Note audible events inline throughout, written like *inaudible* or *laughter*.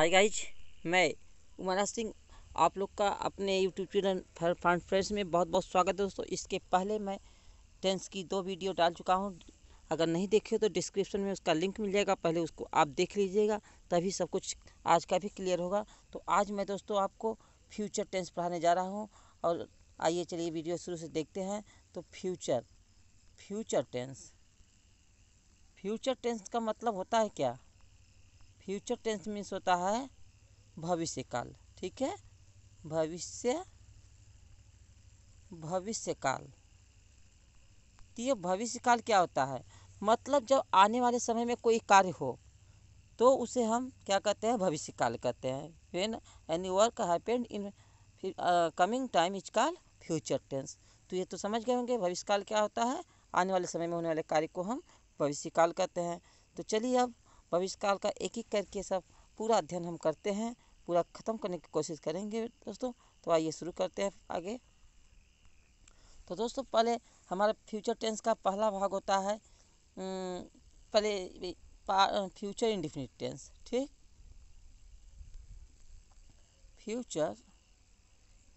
Hi guys मैं उमाना सिंह आप लोग का अपने यूट्यूब चैनल फ्रंट फ्रेंड्स में बहुत बहुत स्वागत है दोस्तों इसके पहले मैं टेंस की दो वीडियो डाल चुका हूँ अगर नहीं देखे तो डिस्क्रिप्शन में उसका लिंक मिल जाएगा पहले उसको आप देख लीजिएगा तभी सब कुछ आज का भी क्लियर होगा तो आज मैं दोस्तों आपको फ्यूचर टेंस पढ़ाने जा रहा हूँ और आइए चलिए वीडियो शुरू से देखते हैं तो future future tense future tense का मतलब होता है क्या फ्यूचर टेंस मीन्स होता है भविष्य काल ठीक है भविष्य भविष्य काल तो ये भविष्य काल क्या होता है मतलब जब आने वाले समय में कोई कार्य हो तो उसे हम क्या कहते हैं भविष्य काल कहते हैं when any work happened in coming time is काल फ्यूचर टेंस तो ये तो समझ गए होंगे भविष्य काल क्या होता है आने वाले समय में होने वाले कार्य को हम भविष्य काल कहते हैं तो चलिए अब भविष्य काल का एक एक करके सब पूरा अध्ययन हम करते हैं पूरा ख़त्म करने की कोशिश करेंगे दोस्तों तो आइए शुरू करते हैं आगे तो दोस्तों पहले हमारा फ्यूचर टेंस का पहला भाग होता है पहले फ्यूचर इंडिफिनिट टेंस ठीक future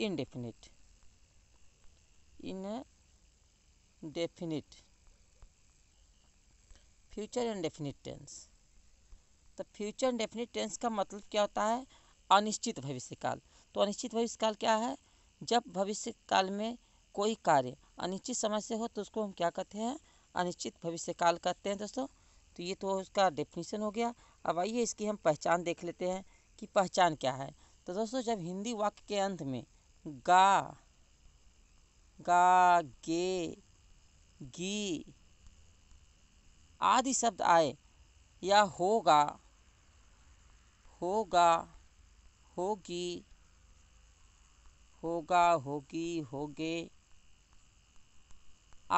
indefinite indefinite future indefinite tense तो फ्यूचर डेफिनेट टेंस का मतलब क्या होता है अनिश्चित भविष्यकाल तो अनिश्चित भविष्यकाल क्या है जब भविष्य काल में कोई कार्य अनिश्चित समय से हो तो उसको हम क्या कहते हैं अनिश्चित भविष्य काल कहते हैं दोस्तों तो ये तो उसका डेफिनेशन हो गया अब आइए इसकी हम पहचान देख लेते हैं कि पहचान क्या है तो दोस्तों जब हिंदी वाक्य के अंत में गा गा गे गी आदि शब्द आए या होगा होगा होगी होगा होगी होगे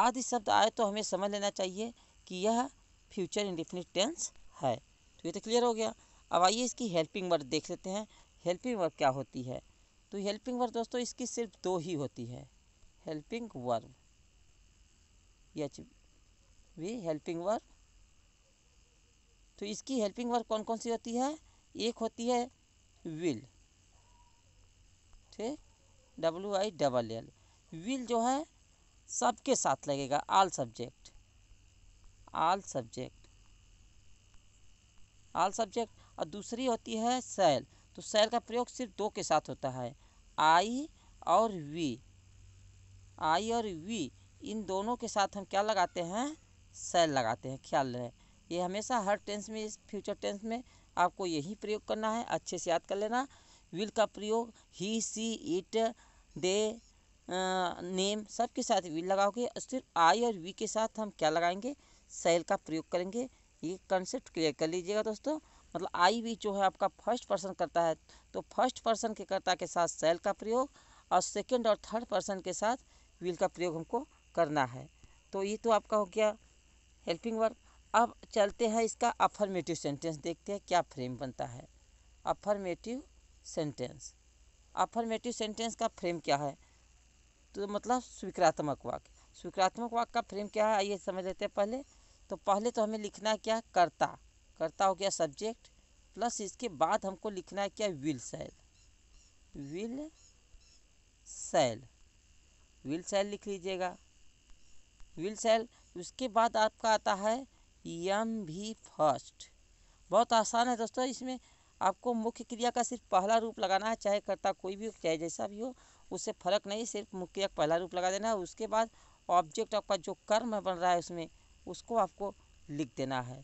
आदि शब्द आए तो हमें समझ लेना चाहिए कि यह फ्यूचर इंडिफिनिट टेंस है तो ये तो क्लियर हो गया अब आइए इसकी हेल्पिंग वर्ड देख लेते हैं हेल्पिंग वर्ड क्या होती है तो हेल्पिंग वर्ड दोस्तों इसकी सिर्फ दो ही होती है helping verb H V helping verb तो इसकी हेल्पिंग वर्ब कौन कौन सी होती है एक होती है विल ठीक W I double L will जो है सबके साथ लगेगा all subject all subject all subject और दूसरी होती है सेल तो सेल का प्रयोग सिर्फ दो के साथ होता है आई और वी आई और वी इन दोनों के साथ हम क्या लगाते हैं सेल लगाते हैं ख्याल रहे ये हमेशा हर टेंस में फ्यूचर टेंस में आपको यही प्रयोग करना है अच्छे से याद कर लेना विल का प्रयोग ही सी इट दे नेम सब के साथ विल लगाओगे फिर आई और वी के साथ हम क्या लगाएंगे सेल का प्रयोग करेंगे ये कंसेप्ट क्लियर कर लीजिएगा दोस्तों मतलब आई वी जो है आपका फर्स्ट पर्सन करता है तो फर्स्ट पर्सन के कर्ता के साथ सेल का प्रयोग और सेकेंड और थर्ड पर्सन के साथ विल का प्रयोग हमको करना है तो ये तो आपका हो गया हेल्पिंग वर्क अब चलते हैं इसका अफर्मेटिव सेंटेंस देखते हैं क्या फ्रेम बनता है अफर्मेटिव सेंटेंस अफर्मेटिव सेंटेंस का फ्रेम क्या है तो मतलब स्वीकारात्मक वाक्य स्वीकारात्मक वाक्य का फ्रेम क्या है आइए समझ लेते हैं पहले तो पहले तो हमें लिखना है क्या कर्ता कर्ता हो गया सब्जेक्ट प्लस इसके बाद हमको लिखना है क्या will shall will shall will shall लिख लीजिएगा विल सेल उसके बाद आपका आता है एम भी फर्स्ट बहुत आसान है दोस्तों इसमें आपको मुख्य क्रिया का सिर्फ पहला रूप लगाना है चाहे कर्ता कोई भी हो चाहे जैसा भी हो उससे फर्क नहीं सिर्फ मुख्य क्रिया का पहला रूप लगा देना है उसके बाद ऑब्जेक्ट आपका जो कर्म बन रहा है उसमें उसको आपको लिख देना है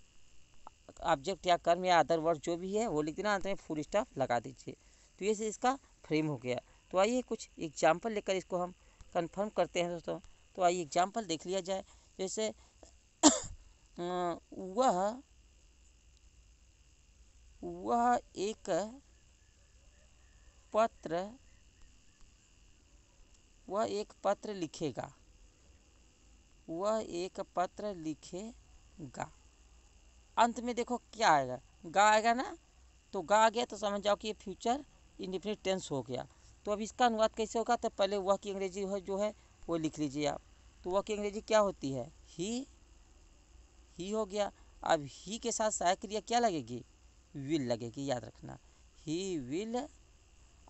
ऑब्जेक्ट या कर्म या अदर वर्ड जो भी है वो लिख देना अंत में फुल स्टॉप लगा दीजिए तो ये इसका फ्रेम हो गया तो आइए कुछ एग्जाम्पल लेकर इसको हम कन्फर्म करते हैं दोस्तों तो आइए एग्जाम्पल देख लिया जाए जैसे वह वह एक पत्र वह एक पत्र लिखेगा वह एक पत्र लिखेगा अंत में देखो क्या आएगा गा आएगा ना तो गा आ गया तो समझ जाओ कि ये फ्यूचर इंडिफिनिट टेंस हो गया तो अब इसका अनुवाद कैसे होगा तो पहले वह की अंग्रेजी जो है वो लिख लीजिए आप तो वह की अंग्रेजी क्या होती है ही ही हो गया अब ही के साथ सहायक क्रिया क्या लगेगी विल लगेगी याद रखना ही विल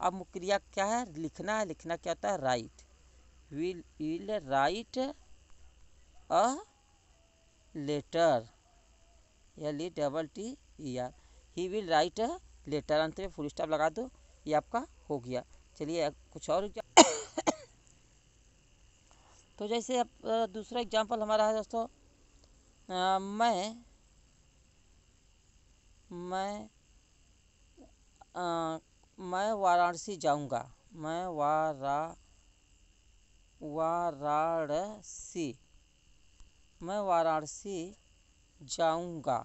अब क्रिया क्या है लिखना है लिखना क्या होता है write will will write a letter या L double T E R he will write a letter अंत में फुल स्टॉप लगा दो ये आपका हो गया चलिए कुछ और *coughs* तो जैसे अब दूसरा एग्जाम्पल हमारा है दोस्तों मैं मैं मैं वाराणसी जाऊँगा मैं वारा वाराणसी मैं वाराणसी जाऊँगा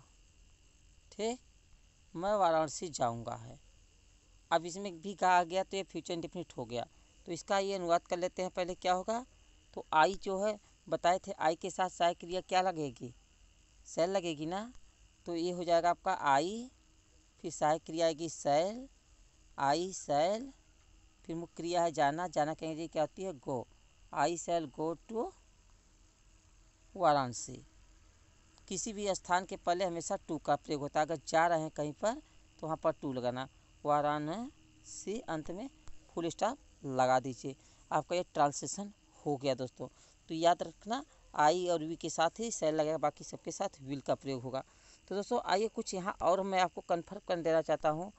ठीक मैं वाराणसी जाऊँगा है अब इसमें भी कहा गया तो ये फ्यूचर इंडिफिनिट हो गया तो इसका ये अनुवाद कर लेते हैं पहले क्या होगा तो आई जो है बताए थे आई के साथ साय क्रिया क्या लगेगी सेल लगेगी ना तो ये हो जाएगा आपका आई फिर सहायक क्रिया आएगी सेल आई सेल फिर मुख्य क्रिया है जाना जाना कहेंगे क्या होती है go I shall go to Varanasi किसी भी स्थान के पहले हमेशा टू का प्रयोग होता है अगर जा रहे हैं कहीं पर तो वहाँ पर टू लगाना वाराणसी अंत में फुल स्टॉप लगा दीजिए आपका ये ट्रांसलेशन हो गया दोस्तों तो याद रखना आई और वी के साथ ही सेल लगेगा बाकी सबके साथ विल का प्रयोग होगा तो दोस्तों आइए कुछ यहाँ और मैं आपको कन्फर्म कर देना चाहता हूँ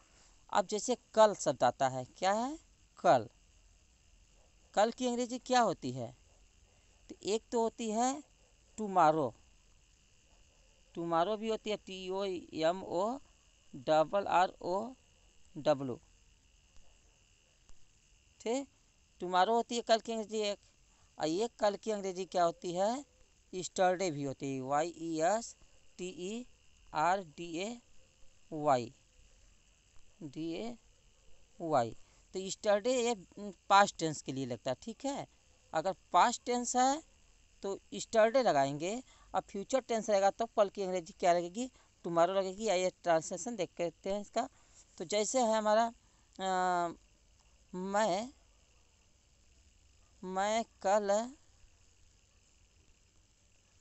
अब जैसे कल शब्द आता है क्या है कल कल की अंग्रेजी क्या होती है तो एक तो होती है टुमारो टुमारो भी होती है T O M O double R O W ठीक टुमारो होती है कल की अंग्रेजी एक और ये कल की अंग्रेजी क्या होती है स्टर्डे भी होती है Y E S T E R D A Y D A Y तो स्टर्डे ये पास्ट mm, टेंस के लिए लगता है ठीक है अगर पास्ट टेंस है तो स्टर्डे लगाएंगे और फ्यूचर टेंस रहेगा तो कल की अंग्रेजी क्या लगेगी टुमारो लगेगी या ये ट्रांसलेशन देख करते हैं इसका तो जैसे है हमारा आ, मैं मैं कल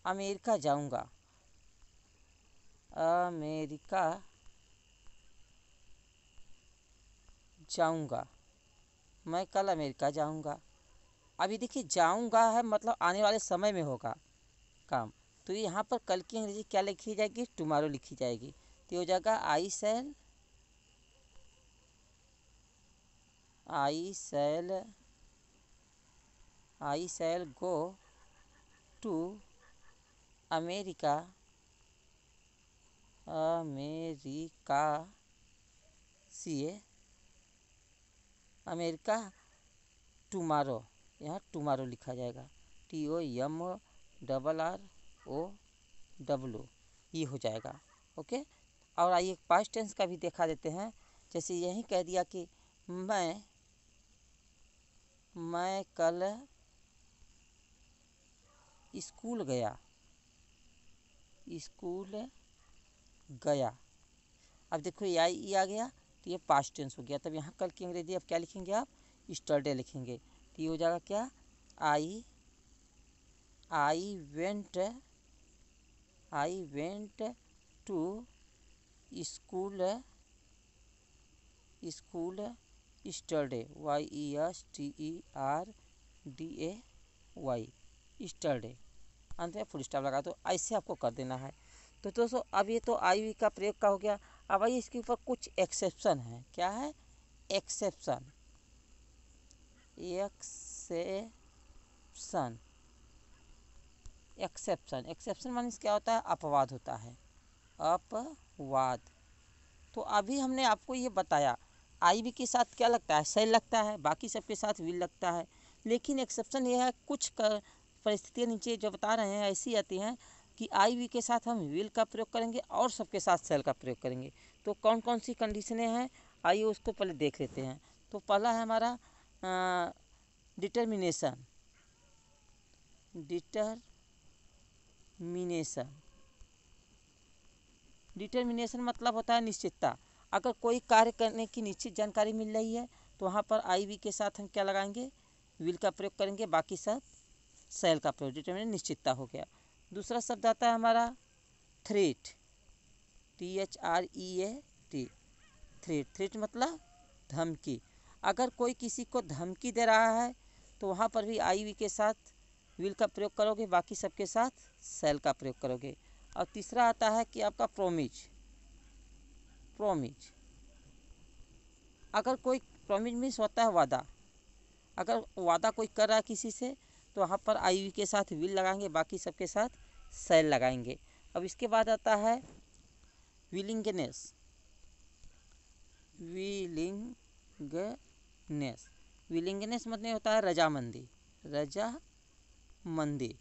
अमेरिका जाऊँगा अमेरिका जाऊँगा मैं कल अमेरिका जाऊँगा अभी देखिए जाऊँगा है मतलब आने वाले समय में होगा काम तो यहाँ पर कल की अंग्रेज़ी क्या लिखी जाएगी टुमारो लिखी जाएगी तो हो जाएगा I shall I shall I shall go to America America सी अमेरिका Tomorrow. यहाँ टुमारो लिखा जाएगा T O M double R O W ये हो जाएगा ओके और आइए पास्ट टेंस का भी देखा देते हैं जैसे यही कह दिया कि मैं मैं कल स्कूल गया स्कूल गया अब देखो ये आई ई आ गया तो ये पास्ट टेंस हो गया तब यहाँ कल की अंग्रेजी अब क्या लिखेंगे आप स्टर्डे लिखेंगे तो ये हो जाएगा क्या I I went I went to school school yesterday Y E S T E R D A Y yesterday अंत में फुल स्टॉप लगा दो तो ऐसे आपको कर देना है तो दोस्तों अब ये तो आई वी का प्रयोग का हो गया अब आइए इसके ऊपर कुछ एक्सेप्शन है क्या है एक्सेप्शन एक्सेप्शन एक्सेप्शन एक्सेप्शन मान क्या होता है अपवाद होता है अपवाद तो अभी हमने आपको ये बताया आई वी के साथ क्या लगता है सेल लगता है बाकी सबके साथ विल लगता है लेकिन एक्सेप्शन ये है कुछ कर परिस्थितियाँ नीचे जो बता रहे हैं ऐसी आती हैं कि आई वी के साथ हम विल का प्रयोग करेंगे और सबके साथ सेल का प्रयोग करेंगे तो कौन कौन सी कंडीशनें हैं आइए उसको पहले देख लेते हैं तो पहला है हमारा डिटर्मिनेशन डिटर्मिनेशन डिटर्मिनेशन मतलब होता है निश्चितता अगर कोई कार्य करने की निश्चित जानकारी मिल रही है तो वहाँ पर आई वी के साथ हम क्या लगाएंगे विल का प्रयोग करेंगे बाकी सब सेल का प्रोजेक्ट मैंने निश्चितता हो गया दूसरा शब्द आता है हमारा threat T H R E A T threat threat मतलब धमकी अगर कोई किसी को धमकी दे रहा है तो वहाँ पर भी आई वी के साथ विल का प्रयोग करोगे बाकी सबके साथ सेल का प्रयोग करोगे और तीसरा आता है कि आपका प्रोमिज प्रोमिज अगर कोई प्रोमिज मीन्स होता है वादा अगर वादा कोई कर रहा है किसी से तो वहाँ पर आई वी के साथ व्हील लगाएंगे बाकी सबके साथ सेल लगाएंगे अब इसके बाद आता है विलिंगनेस विलिंगनेस विलिंगनेस मतलब होता है रजामंदी रजामंदी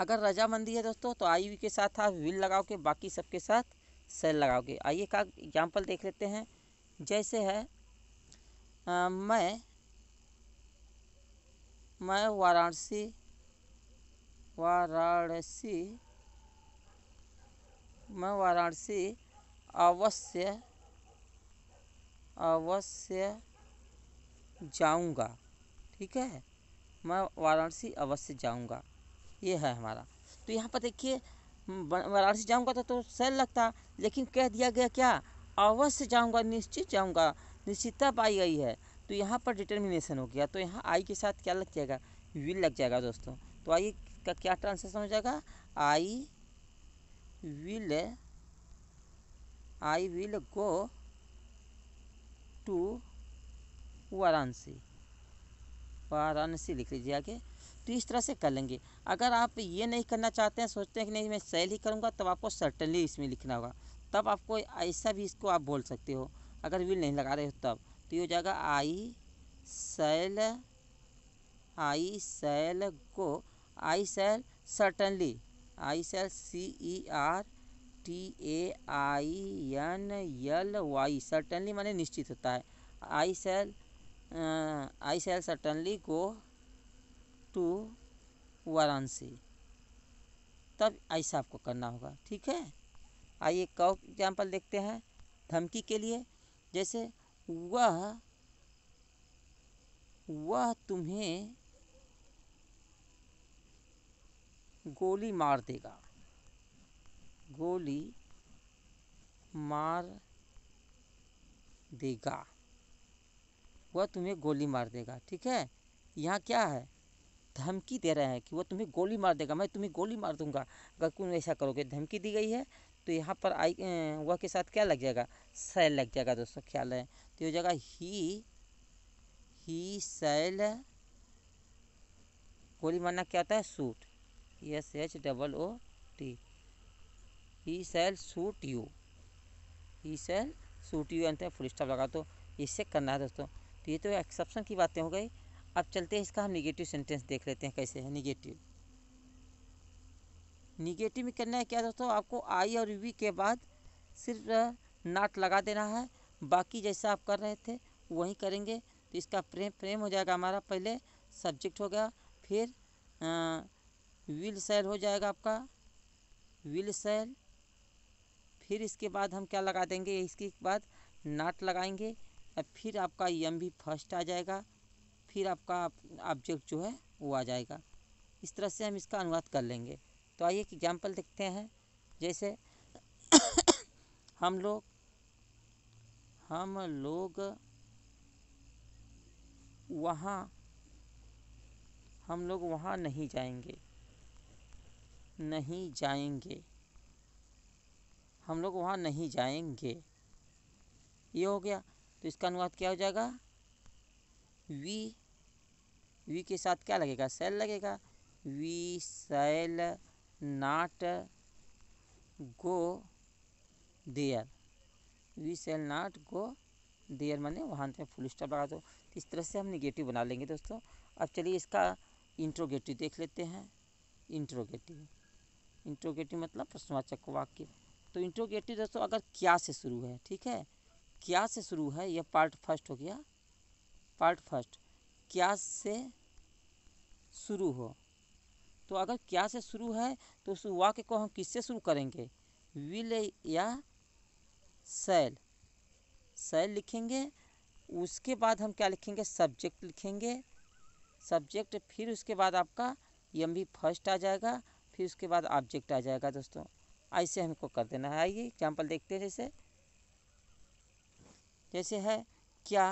अगर रजामंदी है दोस्तों तो आई के साथ आप व्हील लगाओगे बाकी सबके साथ सेल लगाओगे आइए का एग्जाम्पल देख लेते हैं जैसे है आ, मैं मैं वाराणसी वाराणसी मैं वाराणसी अवश्य अवश्य जाऊंगा ठीक है मैं वाराणसी अवश्य जाऊंगा ये है हमारा तो यहाँ पर देखिए वाराणसी जाऊंगा तो तो सही लगता लेकिन कह दिया गया क्या अवश्य जाऊंगा निश्चित जाऊंगा निश्चितता पाई गई है तो यहाँ पर डिटर्मिनेशन हो गया तो यहाँ आई के साथ क्या लग जाएगा विल लग जाएगा दोस्तों तो आई का क्या ट्रांसलेशन हो जाएगा I will I will go to Varanasi Varanasi लिख लीजिए आगे तो इस तरह से कर लेंगे अगर आप ये नहीं करना चाहते हैं सोचते हैं कि नहीं मैं सेल ही करूँगा तब आपको सर्टनली इसमें लिखना होगा तब आपको ऐसा भी इसको आप बोल सकते हो अगर विल नहीं लगा रहे हो तब तो ये हो जाएगा I shall I shall go I shall certainly I shall C E R T A I N L Y certainly माने निश्चित होता है I shall I shall certainly go to Varanasi तब ऐसा आपको करना होगा ठीक है आइए एक एग्जाम्पल देखते हैं धमकी के लिए जैसे वह वह तुम्हें गोली मार देगा गोली मार देगा वह तुम्हें गोली मार देगा ठीक है यहाँ क्या है धमकी दे रहे हैं कि वह तुम्हें गोली मार देगा मैं तुम्हें गोली मार दूंगा अगर तुम ऐसा करोगे धमकी दी गई है तो यहाँ पर आई वह के साथ क्या लग जाएगा सेल लग जाएगा दोस्तों ख्याल है तो हो जाएगा ही ही सेल गोली मारना क्या होता है shoot S H double O T he shall shoot you he shall shoot you अंत फुल स्टॉप लगा तो इससे करना है दोस्तों तो ये तो एक्सेप्शन की बातें हो गई अब चलते हैं इसका हम निगेटिव सेंटेंस देख लेते हैं कैसे है निगेटिव निगेटिव में करना है क्या दोस्तों आपको आई और वी के बाद सिर्फ नाट लगा देना है बाकी जैसा आप कर रहे थे वही करेंगे तो इसका फ्रेम फ्रेम हो जाएगा हमारा पहले सब्जेक्ट हो गया फिर व्हील सेल हो जाएगा आपका व्हील सेल फिर इसके बाद हम क्या लगा देंगे इसके बाद नाट लगाएंगे और फिर आपका एम भी फर्स्ट आ जाएगा फिर आपका ऑब्जेक्ट जो है वो आ जाएगा इस तरह से हम इसका अनुवाद कर लेंगे तो आइए एक एग्जाम्पल देखते हैं जैसे हम लोग हम लोग वहाँ हम लोग वहाँ नहीं जाएंगे नहीं जाएंगे हम लोग वहाँ नहीं जाएंगे ये हो गया तो इसका अनुवाद क्या हो जाएगा वी वी के साथ क्या लगेगा सेल लगेगा we shall not go there we shall not go there मैंने वहाँ पे फुल स्टॉप लगा दो तो इस तरह से हम निगेटिव बना लेंगे दोस्तों अब चलिए इसका इंट्रोगेटिव देख लेते हैं इंट्रोगेटिव इंट्रोगेटिव मतलब प्रश्नवाचक वाक्य तो इंट्रोगेटिव दोस्तों अगर क्या से शुरू है ठीक है क्या से शुरू है यह पार्ट फर्स्ट हो गया पार्ट फर्स्ट क्या से शुरू हो तो अगर क्या से शुरू है तो उस वाक्य को हम किससे शुरू करेंगे विल या सेल सेल लिखेंगे उसके बाद हम क्या लिखेंगे सब्जेक्ट लिखेंगे सब्जेक्ट फिर उसके बाद आपका एम बी फर्स्ट आ जाएगा फिर उसके बाद ऑब्जेक्ट आ जाएगा दोस्तों ऐसे हमको कर देना है आइए एग्जाम्पल देखते हैं जैसे जैसे है क्या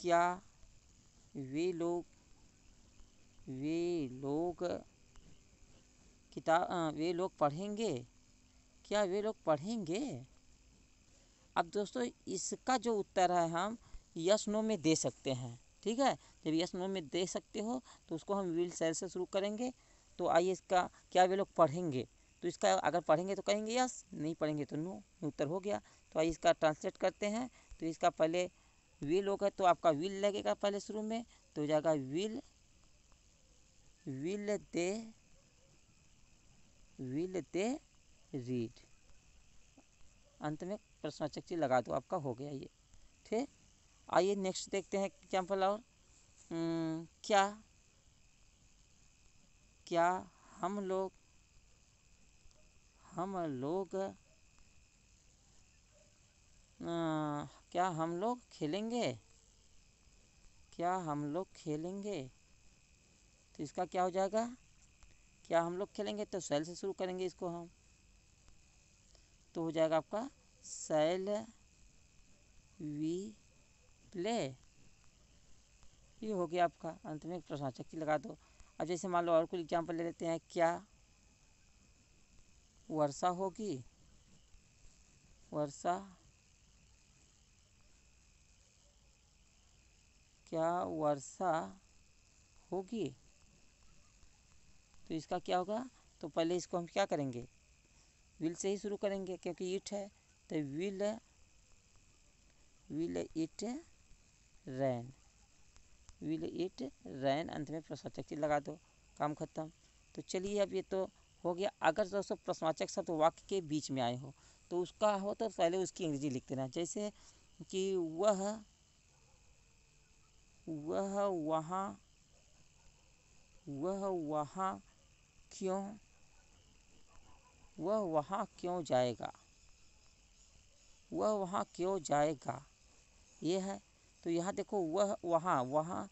क्या वे लोग वे लोग किताब वे लोग पढ़ेंगे क्या वे लोग पढ़ेंगे अब दोस्तों इसका जो उत्तर है हम यश नो में दे सकते हैं ठीक है जब यश नो में दे सकते हो तो उसको हम विल सेल से शुरू करेंगे तो आइए इसका क्या वे लोग पढ़ेंगे तो इसका अगर पढ़ेंगे तो कहेंगे यस नहीं पढ़ेंगे तो नो उत्तर हो गया तो आइए इसका ट्रांसलेट करते हैं तो इसका पहले विल होगा तो आपका विल लगेगा पहले शुरू में तो हो जाएगा will will they will they read अंत में प्रश्नवाचक चीज लगा दो आपका हो गया ये ठीक आइए नेक्स्ट देखते हैं एग्जाम्पल और हम्म, क्या क्या हम लोग हम लोग आ, क्या हम लोग खेलेंगे क्या हम लोग खेलेंगे तो इसका क्या हो जाएगा क्या हम लोग खेलेंगे तो सेल से शुरू करेंगे इसको हम तो हो जाएगा आपका सेल वी प्ले ये हो गया आपका अंत में एक प्रश्नावाचक की लगा दो अब जैसे मान लो और कुछ एग्जाम्पल ले लेते हैं क्या वर्षा होगी वर्षा क्या वर्षा होगी तो इसका क्या होगा तो पहले इसको हम क्या करेंगे विल से ही शुरू करेंगे क्योंकि इट है तो will will it rain will it rain अंत में प्रश्नवाचक चिन्ह लगा दो काम खत्म तो चलिए अब ये तो हो गया अगर दोस्तों प्रश्नवाचक शब्द वाक्य के बीच में आए हो तो उसका हो तो पहले उसकी अंग्रेजी लिख देना जैसे कि वह वह वहाँ वह वहाँ क्यों वह वहाँ क्यों जाएगा वह वहाँ क्यों जाएगा ये है तो यहाँ देखो वह वहाँ वहाँ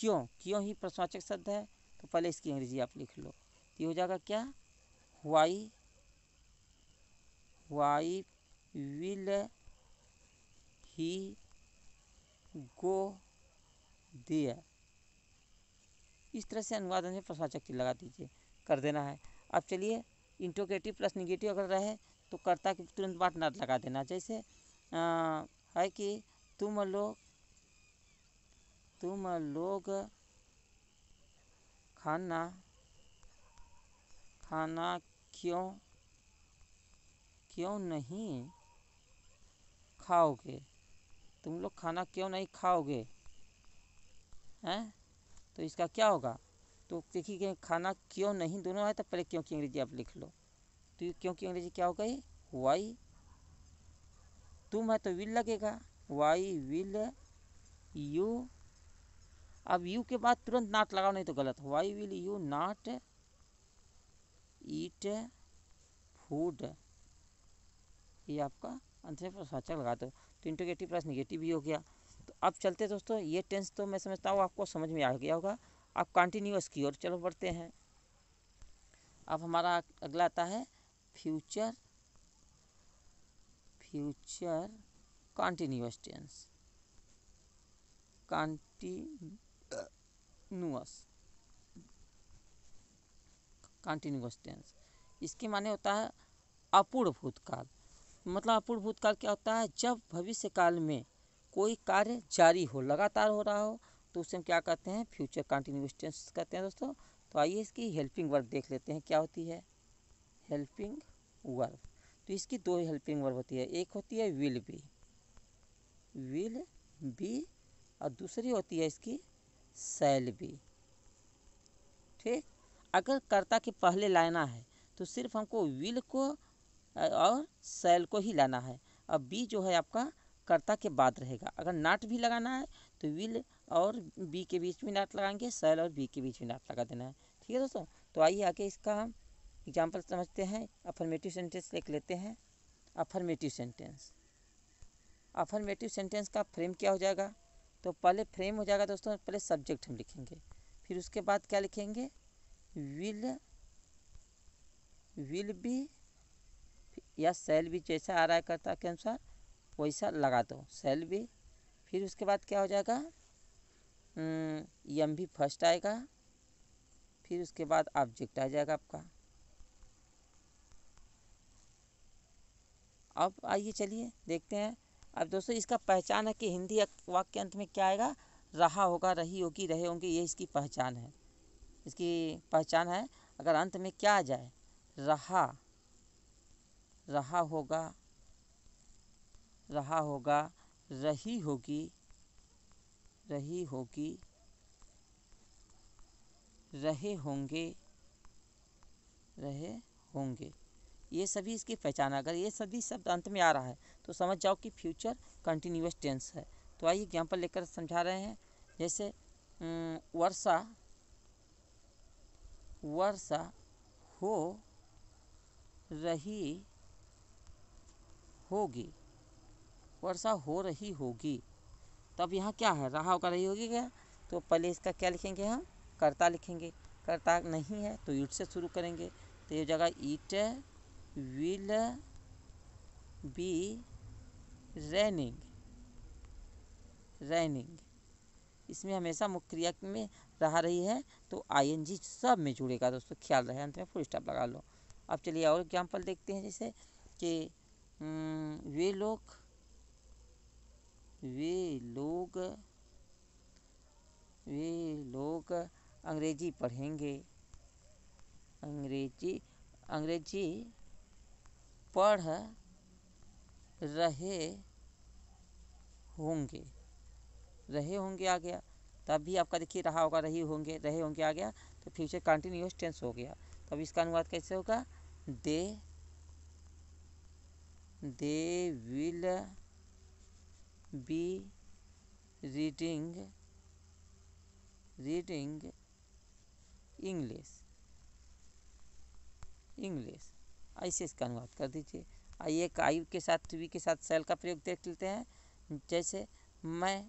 क्यों क्यों ही प्रश्नवाचक शब्द है तो पहले इसकी अंग्रेजी आप लिख लो ये हो जाएगा क्या why why will he go there इस तरह से अनुवाद में प्रश्नवाचक लगा दीजिए कर देना है अब चलिए इंटोगेटिव प्लस निगेटिव अगर रहे तो कर्ता के तुरंत बाद नट लगा देना जैसे आ, है कि तुम लोग तुम लोग खाना खाना क्यों क्यों नहीं खाओगे तुम लोग खाना क्यों नहीं खाओगे हैं तो इसका क्या होगा तो देखिए कि खाना क्यों नहीं दोनों आए तो पहले क्यों की अंग्रेजी आप लिख लो तो ये क्यों की अंग्रेजी क्या होगा ये वाई तुम है तो विल लगेगा वाई विल यू अब यू के बाद तुरंत नाट लगाओ नहीं तो गलत why will you not eat food ये आपका अंत में प्रश्नाचक लगा दो तो इंटोगेटिव प्लस निगेटिव भी हो गया तो अब चलते दोस्तों ये टेंस तो मैं समझता हूँ आपको समझ में आ गया होगा अब कॉन्टिन्यूअस की ओर चलो बढ़ते हैं अब हमारा अगला आता है future future continuous tense continuous continuous tense इसके माने होता है अपूर्ण भूतकाल मतलब अपूर्ण भूतकाल क्या होता है जब भविष्य काल में कोई कार्य जारी हो लगातार हो रहा हो तो उसे हम क्या कहते हैं फ्यूचर कंटिन्यूस टेंस कहते हैं दोस्तों तो आइए इसकी हेल्पिंग वर्ब देख लेते हैं क्या होती है हेल्पिंग वर्ब तो इसकी दो हेल्पिंग वर्ब होती है एक होती है विल बी विल बी और दूसरी होती है इसकी सेल बी ठीक अगर कर्ता के पहले लाना है तो सिर्फ हमको विल को और सेल को ही लाना है और बी जो है आपका कर्ता के बाद रहेगा अगर नाट भी लगाना है तो विल और बी के बीच में नाट लगाएंगे सेल और बी के बीच में नाट लगा देना है ठीक है दोस्तों तो आइए आके इसका हम एग्जाम्पल समझते हैं अफर्मेटिव सेंटेंस लिख लेते हैं अफर्मेटिव सेंटेंस अफर्मेटिव सेंटेंस का फ्रेम क्या हो जाएगा तो पहले फ्रेम हो जाएगा दोस्तों पहले सब्जेक्ट हम लिखेंगे फिर उसके बाद क्या लिखेंगे विल विल बी या सेल भी जैसा आ रहा है कर्ता के अनुसार वैसा लगा दो सेल भी फिर उसके बाद क्या हो जाएगा एम हम्म, भी फर्स्ट आएगा फिर उसके बाद ऑब्जेक्ट आ जाएगा आपका अब आइए चलिए देखते हैं अब दोस्तों इसका पहचान है कि हिंदी वाक्य अंत में क्या आएगा रहा होगा रही होगी रहे होंगे ये इसकी पहचान है इसकी पहचान है अगर अंत में क्या आ जाए रहा रहा होगा रहा होगा रही होगी रही होगी रहे होंगे रहे होंगे ये सभी इसकी पहचान अगर ये सभी शब्द अंत में आ रहा है तो समझ जाओ कि फ्यूचर कंटिन्यूस टेंस है तो आइए एग्जाम्पल लेकर समझा रहे हैं जैसे वर्षा वर्षा हो रही होगी वर्षा हो रही होगी तो अब यहाँ क्या है रहा होगा रही होगी क्या तो पहले इसका क्या लिखेंगे हम कर्ता लिखेंगे कर्ता नहीं है तो ईट से शुरू करेंगे तो ये जगह it will be raining raining इसमें हमेशा मुख्य क्रिया में रहा रही है तो आईएनजी सब में जुड़ेगा दोस्तों ख्याल रहे अंत में फुल स्टॉप लगा लो अब चलिए और एग्जाम्पल देखते हैं जैसे कि हम्म, वे लोग वे लोग वे लोग अंग्रेजी पढ़ेंगे अंग्रेजी अंग्रेजी पढ़ रहे होंगे रहे होंगे आ गया तब भी आपका देखिए रहा होगा रही होंगे रहे होंगे आ गया तो फ्यूचर कंटिन्यूस टेंस हो गया तब इसका अनुवाद कैसे होगा they they will be reading reading English English ऐसे इसका अनुवाद कर दीजिए आइए एक आई के साथ वी के साथ सेल का प्रयोग देख लेते हैं जैसे मैं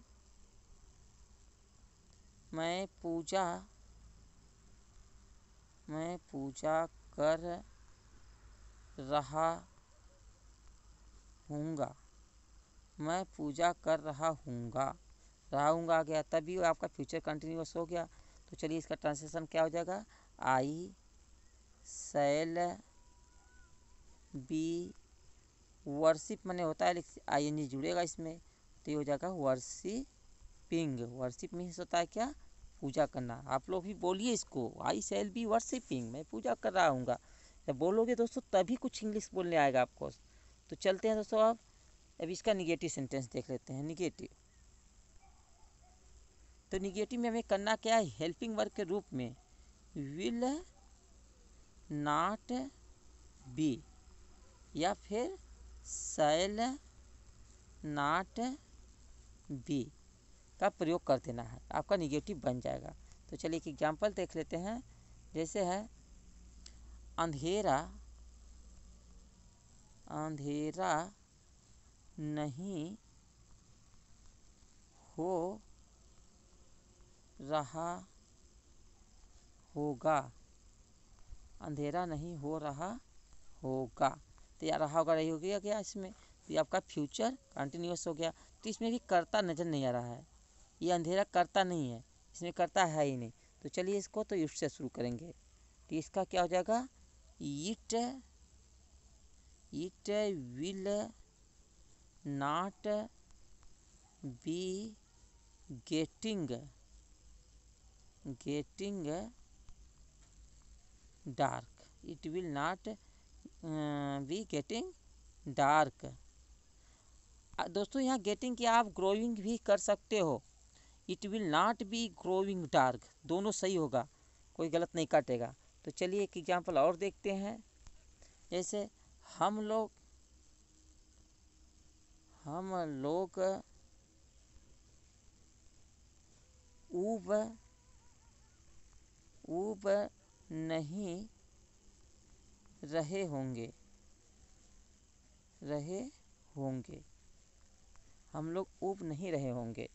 मैं पूजा मैं पूजा कर रहा हूँगा मैं पूजा कर रहा हूँगा रहूँगा आ गया तभी आपका फ्यूचर कंटिन्यूस हो गया तो चलिए इसका ट्रांसलेशन क्या हो जाएगा आई सेल बी वर्शिप मैंने होता है लेकिन आई एन जी जुड़ेगा इसमें तो ये हो जाएगा पिंग वर्शिप मीन्स होता है क्या पूजा करना आप लोग भी बोलिए इसको आई सेल बी वर्शिपिंग मैं पूजा कर रहा हूँगा जब बोलोगे दोस्तों तभी कुछ इंग्लिश बोलने आएगा आपको तो चलते हैं दोस्तों आप अब इसका निगेटिव सेंटेंस देख लेते हैं निगेटिव तो निगेटिव में हमें करना क्या है हेल्पिंग वर्क के रूप में विल नाट बी या फिर सेल नाट बी का प्रयोग कर देना है आपका निगेटिव बन जाएगा तो चलिए एक एग्जाम्पल देख लेते हैं जैसे है अंधेरा अंधेरा नहीं हो रहा होगा अंधेरा नहीं हो रहा होगा तो या रहा होगा रही होगी क्या इसमें तो आपका फ्यूचर कंटिन्यूस हो गया तो इसमें भी करता नज़र नहीं आ रहा है ये अंधेरा करता नहीं है इसमें करता है ही नहीं तो चलिए इसको तो युट से शुरू करेंगे तो इसका क्या हो जाएगा it it will not be getting getting dark it will not uh, be getting dark uh, दोस्तों यहाँ गेटिंग की आप ग्रोइंग भी कर सकते हो it will not be growing dark दोनों सही होगा कोई गलत नहीं काटेगा तो चलिए एक एग्जाम्पल और देखते हैं जैसे हम लोग हम लोग ऊब ऊब नहीं रहे होंगे रहे होंगे हम लोग ऊब नहीं रहे होंगे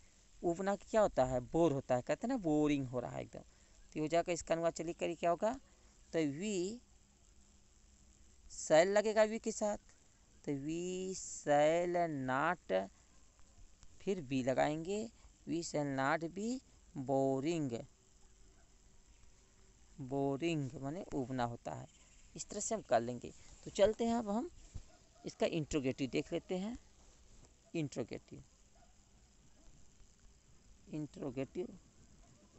ऊबना क्या होता है बोर होता है कहते हैं ना बोरिंग हो रहा है एकदम तो हो जाकर इसका अनुवाद चली करिए क्या होगा तो वी सेल लगेगा वी के साथ वी सेल नाट फिर बी लगाएंगे we shall not be boring boring माने उबना होता है इस तरह से हम कर लेंगे तो चलते हैं अब हम इसका इंट्रोगेटिव देख लेते हैं इंट्रोगेटिव इंट्रोगेटिव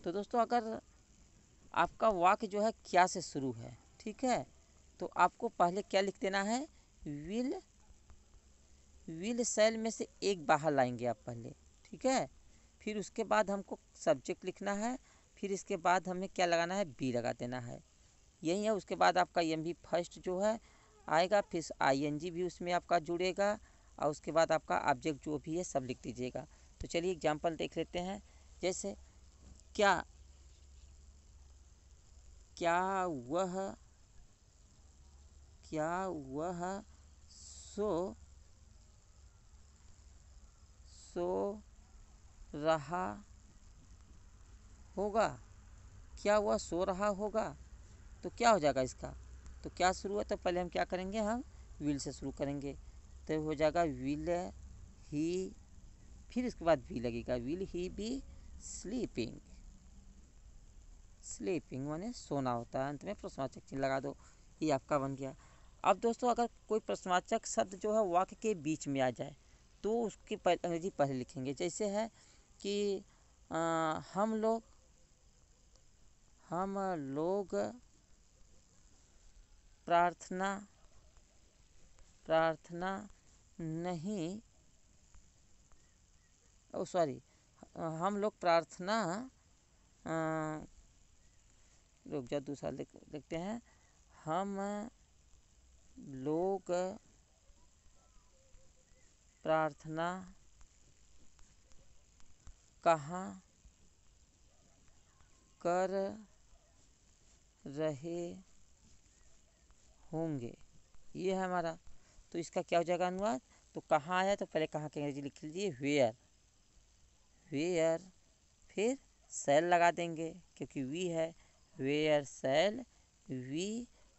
तो दोस्तों अगर आपका वाक्य जो है क्या से शुरू है ठीक है तो आपको पहले क्या लिख देना है विल व्हील सेल में से एक बाहर लाएंगे आप पहले ठीक है फिर उसके बाद हमको सब्जेक्ट लिखना है फिर इसके बाद हमें क्या लगाना है बी लगा देना है यही है उसके बाद आपका एम बी फर्स्ट जो है आएगा फिर आई एन जी भी उसमें आपका जुड़ेगा और उसके बाद आपका ऑब्जेक्ट जो भी है सब लिख दीजिएगा तो चलिए एग्जाम्पल देख लेते हैं जैसे क्या क्या वह क्या वह सो so, सो रहा होगा क्या वह सो रहा होगा तो क्या हो जाएगा इसका तो क्या शुरू हुआ तो पहले हम क्या करेंगे हम व्हील से शुरू करेंगे तो हो जाएगा व्हील ही फिर इसके बाद भी लगेगा will he be sleeping sleeping माने सोना होता है अंत में प्रश्नवाचक चिन्ह लगा दो ये आपका बन गया अब दोस्तों अगर कोई प्रश्नवाचक शब्द जो है वाक्य के बीच में आ जाए तो उसकी अंग्रेजी पहले लिखेंगे जैसे है कि आ, हम लोग हम लोग प्रार्थना प्रार्थना नहीं ओ सॉरी हम लोग प्रार्थना रुक जा दूसरा लिख देखते हैं हम लोग प्रार्थना कहाँ कर रहे होंगे ये है हमारा तो इसका क्या हो जाएगा अनुवाद तो कहाँ आया तो पहले कहाँ के अंग्रेजी लिख लीजिए वेयर वेयर फिर सेल लगा देंगे क्योंकि वी है वेयर सेल वी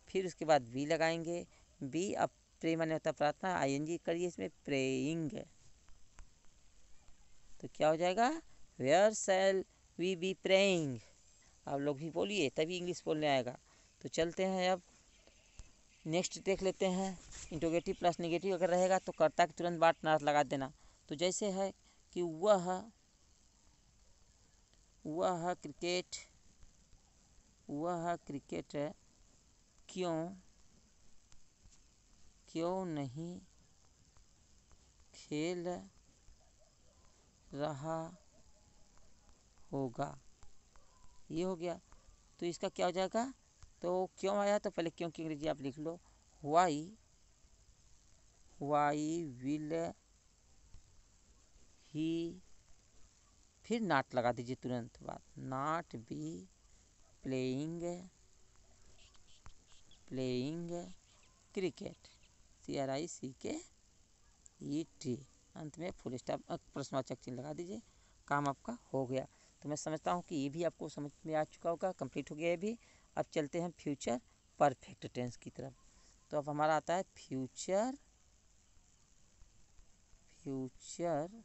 फिर उसके बाद वी लगाएंगे बी अब प्रे माने होता प्रार्थना आई एन जी करिए इसमें प्रेइंग तो क्या हो जाएगा where shall we be praying आप लोग भी बोलिए तभी इंग्लिश बोलने आएगा तो चलते हैं अब नेक्स्ट देख लेते हैं इंटोगेटिव प्लस निगेटिव अगर रहेगा तो कर्ता के तुरंत बाट नाथ लगा देना तो जैसे है कि वह वह क्रिकेट वह क्रिकेट क्यों क्यों नहीं खेल रहा होगा ये हो गया तो इसका क्या हो जाएगा तो क्यों आया तो पहले क्यों की अंग्रेजी आप लिख लो वाई वाई विल ही फिर नाट लगा दीजिए तुरंत बाद not be playing playing cricket C R I C K E e T अंत में फुल स्टॉप प्रश्नवाचक चिन्ह लगा दीजिए काम आपका हो गया तो मैं समझता हूँ कि ये भी आपको समझ में आ चुका होगा कंप्लीट हो गया ये भी अब चलते हैं फ्यूचर परफेक्ट टेंस की तरफ तो अब हमारा आता है future future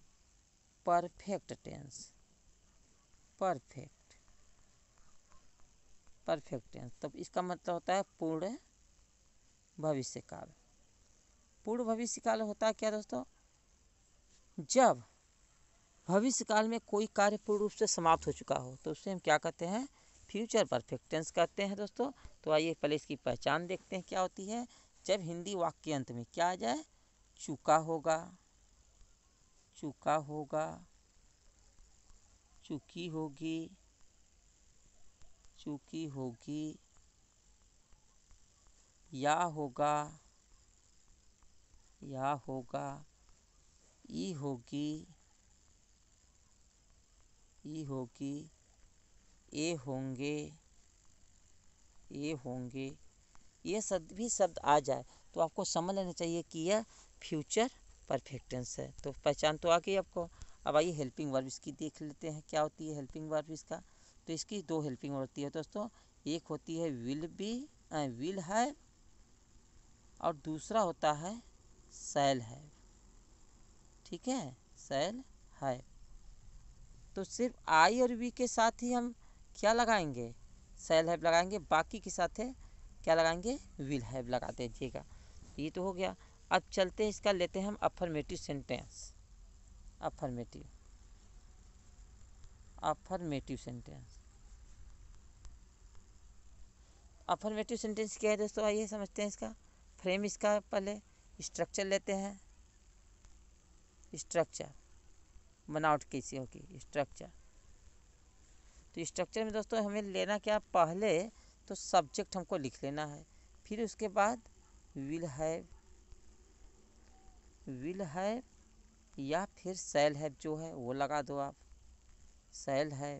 perfect tense perfect perfect tense तो इसका मतलब होता है पूर्ण भविष्य काल पूर्व भविष्य काल होता है क्या दोस्तों जब भविष्य काल में कोई कार्य पूर्ण रूप से समाप्त हो चुका हो तो उसे हम क्या कहते हैं फ्यूचर परफेक्ट टेंस कहते हैं दोस्तों तो आइए पहले इसकी पहचान देखते हैं क्या होती है जब हिंदी वाक्य अंत में क्या आ जाए चुका होगा चुका होगा चुकी होगी चुकी होगी या होगा या होगा ई होगी ई होगी ए होंगे ए होंगे ये सब भी शब्द आ जाए तो आपको समझ लेना चाहिए कि यह फ्यूचर परफेक्टेंस है तो पहचान तो आ गई आपको अब आइए हेल्पिंग वर्ब इसकी देख लेते हैं क्या होती है हेल्पिंग वर्ब इसका तो इसकी दो हेल्पिंग वर्ब होती है दोस्तों एक होती है विल बी विल है और दूसरा होता है सेल है ठीक है सेल है तो सिर्फ आई और वी के साथ ही हम क्या लगाएंगे सेल हैव लगाएंगे बाकी के साथ है क्या लगाएंगे विल हैव लगा दीजिएगा ये तो हो गया अब चलते हैं इसका लेते हैं हम affirmative sentence affirmative affirmative sentence affirmative sentence क्या है दोस्तों आइए समझते हैं इसका फ्रेम इसका पहले स्ट्रक्चर लेते हैं स्ट्रक्चर बनावट कैसी की स्ट्रक्चर तो स्ट्रक्चर में दोस्तों हमें लेना क्या पहले तो सब्जेक्ट हमको लिख लेना है फिर उसके बाद विल हैव विल हैव या फिर सेल हैव जो है वो लगा दो आप सेल है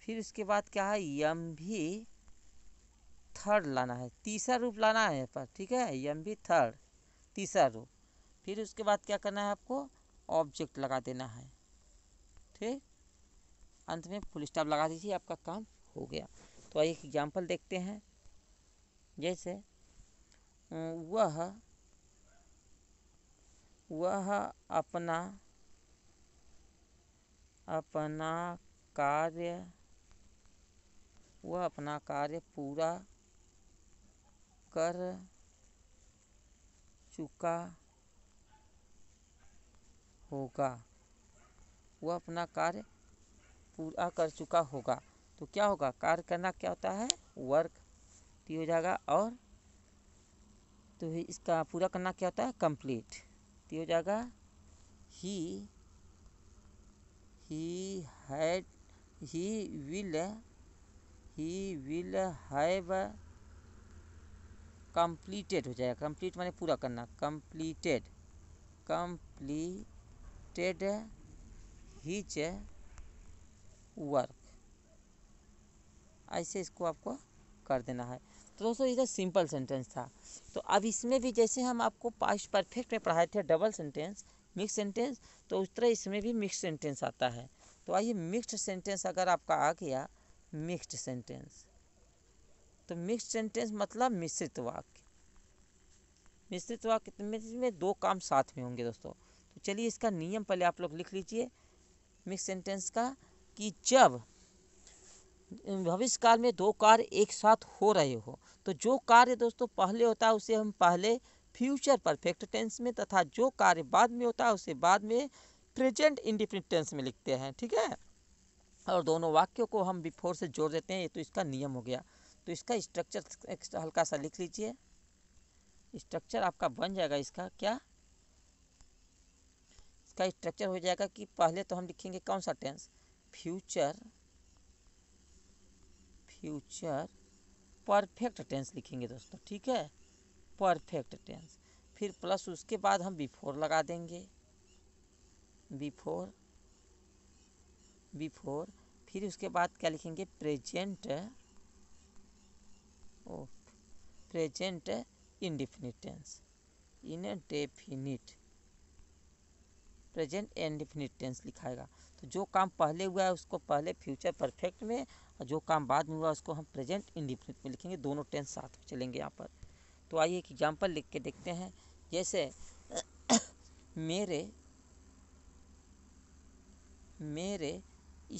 फिर उसके बाद क्या है यम भी थर्ड लाना है तीसरा रूप लाना है यहाँ पर ठीक है यम भी थर्ड तीसरा रूप फिर उसके बाद क्या करना है आपको ऑब्जेक्ट लगा देना है ठीक अंत में फुल स्टॉप लगा दीजिए आपका काम हो गया तो आइए एक एग्जाम्पल देखते हैं जैसे वह वह अपना अपना कार्य वह अपना कार्य पूरा कर चुका होगा वह अपना कार्य पूरा कर चुका होगा तो क्या होगा कार्य करना क्या होता है वर्क टी हो जाएगा और तो इसका पूरा करना क्या होता है कंप्लीट टी हो जाएगा he he had he will he will have completed हो जाएगा कंप्लीट माने पूरा करना कंप्लीटेड कंप्लीटेड हिच वर्क ऐसे इसको आपको कर देना है तो दोस्तों ये तो सिंपल सेंटेंस था तो अब इसमें भी जैसे हम आपको पास्ट परफेक्ट में पढ़ाए थे डबल सेंटेंस मिक्स सेंटेंस तो उस तरह इसमें भी मिक्स सेंटेंस आता है तो आइए मिक्स्ड सेंटेंस अगर आपका आ गया मिक्स्ड सेंटेंस तो मिक्स सेंटेंस मतलब मिश्रित वाक्य मिश्रित वाक्य तो में दो काम साथ में होंगे दोस्तों तो चलिए इसका नियम पहले आप लोग लिख लीजिए मिक्स सेंटेंस का कि जब भविष्य काल में दो कार्य एक साथ हो रहे हो तो जो कार्य दोस्तों पहले होता है उसे हम पहले फ्यूचर परफेक्ट टेंस में तथा जो कार्य बाद में होता है उसे बाद में प्रेजेंट इंडिफिनिट टेंस में लिखते हैं ठीक है और दोनों वाक्यों को हम बिफोर से जोड़ देते हैं ये तो इसका नियम हो गया तो इसका स्ट्रक्चर एक्स्ट्रा हल्का सा लिख लीजिए स्ट्रक्चर आपका बन जाएगा इसका क्या इसका स्ट्रक्चर हो जाएगा कि पहले तो हम लिखेंगे कौन सा tense future future perfect tense लिखेंगे दोस्तों ठीक है परफेक्ट टेंस फिर प्लस उसके बाद हम बिफोर लगा देंगे बिफोर बिफोर फिर उसके बाद क्या लिखेंगे present of present indefinite tense indefinite present indefinite tense लिखाएगा तो जो काम पहले हुआ है उसको पहले फ्यूचर परफेक्ट में और जो काम बाद में हुआ उसको हम प्रेजेंट इंडिफिनिट में लिखेंगे दोनों टेंस साथ में चलेंगे यहाँ पर तो आइए एक एग्जाम्पल लिख के देखते हैं जैसे मेरे मेरे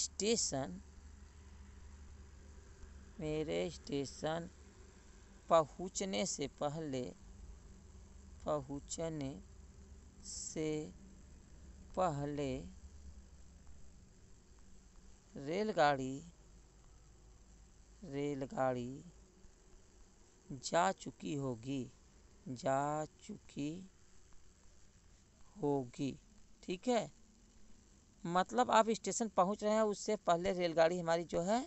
स्टेशन मेरे स्टेशन पहुँचने से पहले पहुँचने से पहले रेलगाड़ी रेलगाड़ी जा चुकी होगी जा चुकी होगी ठीक है मतलब आप स्टेशन पहुंच रहे हैं उससे पहले रेलगाड़ी हमारी जो है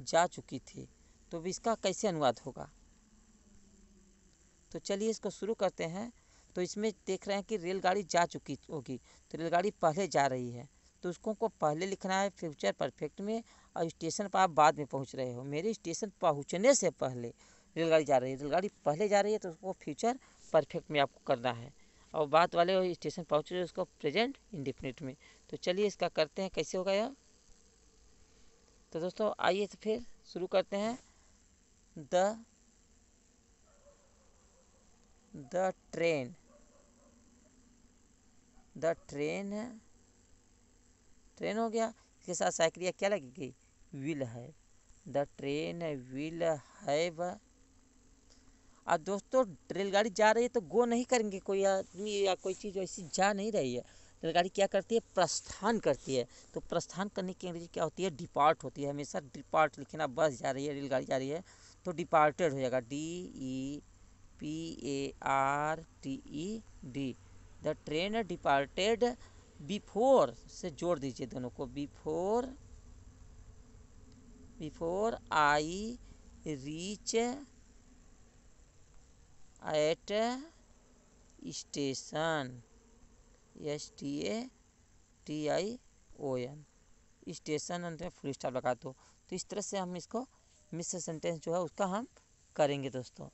जा चुकी थी तो इसका कैसे अनुवाद होगा तो चलिए इसको शुरू करते हैं तो इसमें देख रहे हैं कि रेलगाड़ी जा चुकी होगी तो रेलगाड़ी पहले जा रही है तो उसको को पहले लिखना है फ्यूचर परफेक्ट में और स्टेशन पर आप बाद में पहुंच रहे हो मेरे स्टेशन पहुंचने से पहले रेलगाड़ी जा रही है रेलगाड़ी पहले जा रही है तो उसको फ्यूचर परफेक्ट में आपको करना है और बात वाले स्टेशन पहुँच रहे तो उसको प्रेजेंट इंडिफिनिट में तो चलिए इसका करते हैं कैसे होगा यह तो दोस्तों आइए तो फिर शुरू करते हैं the the train the train है ट्रेन हो गया इसके साथ साइक्रिया क्या लगेगी विल है द ट्रेन विल है अब दोस्तों रेलगाड़ी जा रही है तो गो नहीं करेंगे कोई आदमी या कोई चीज़ ऐसी जा नहीं रही है रेलगाड़ी क्या करती है प्रस्थान करती है तो प्रस्थान करने की अंग्रेजी क्या होती है डिपार्ट होती है हमेशा डिपार्ट लिखना बस जा रही है रेलगाड़ी जा रही है तो डिपार्टेड हो जाएगा D E e P A R T E D the train departed before से जोड़ दीजिए दोनों को before before I reach at station S T A T I O N station अंत में फुल स्टॉप लगा दो तो इस तरह से हम इसको मिस सेंटेंस जो है उसका हम करेंगे दोस्तों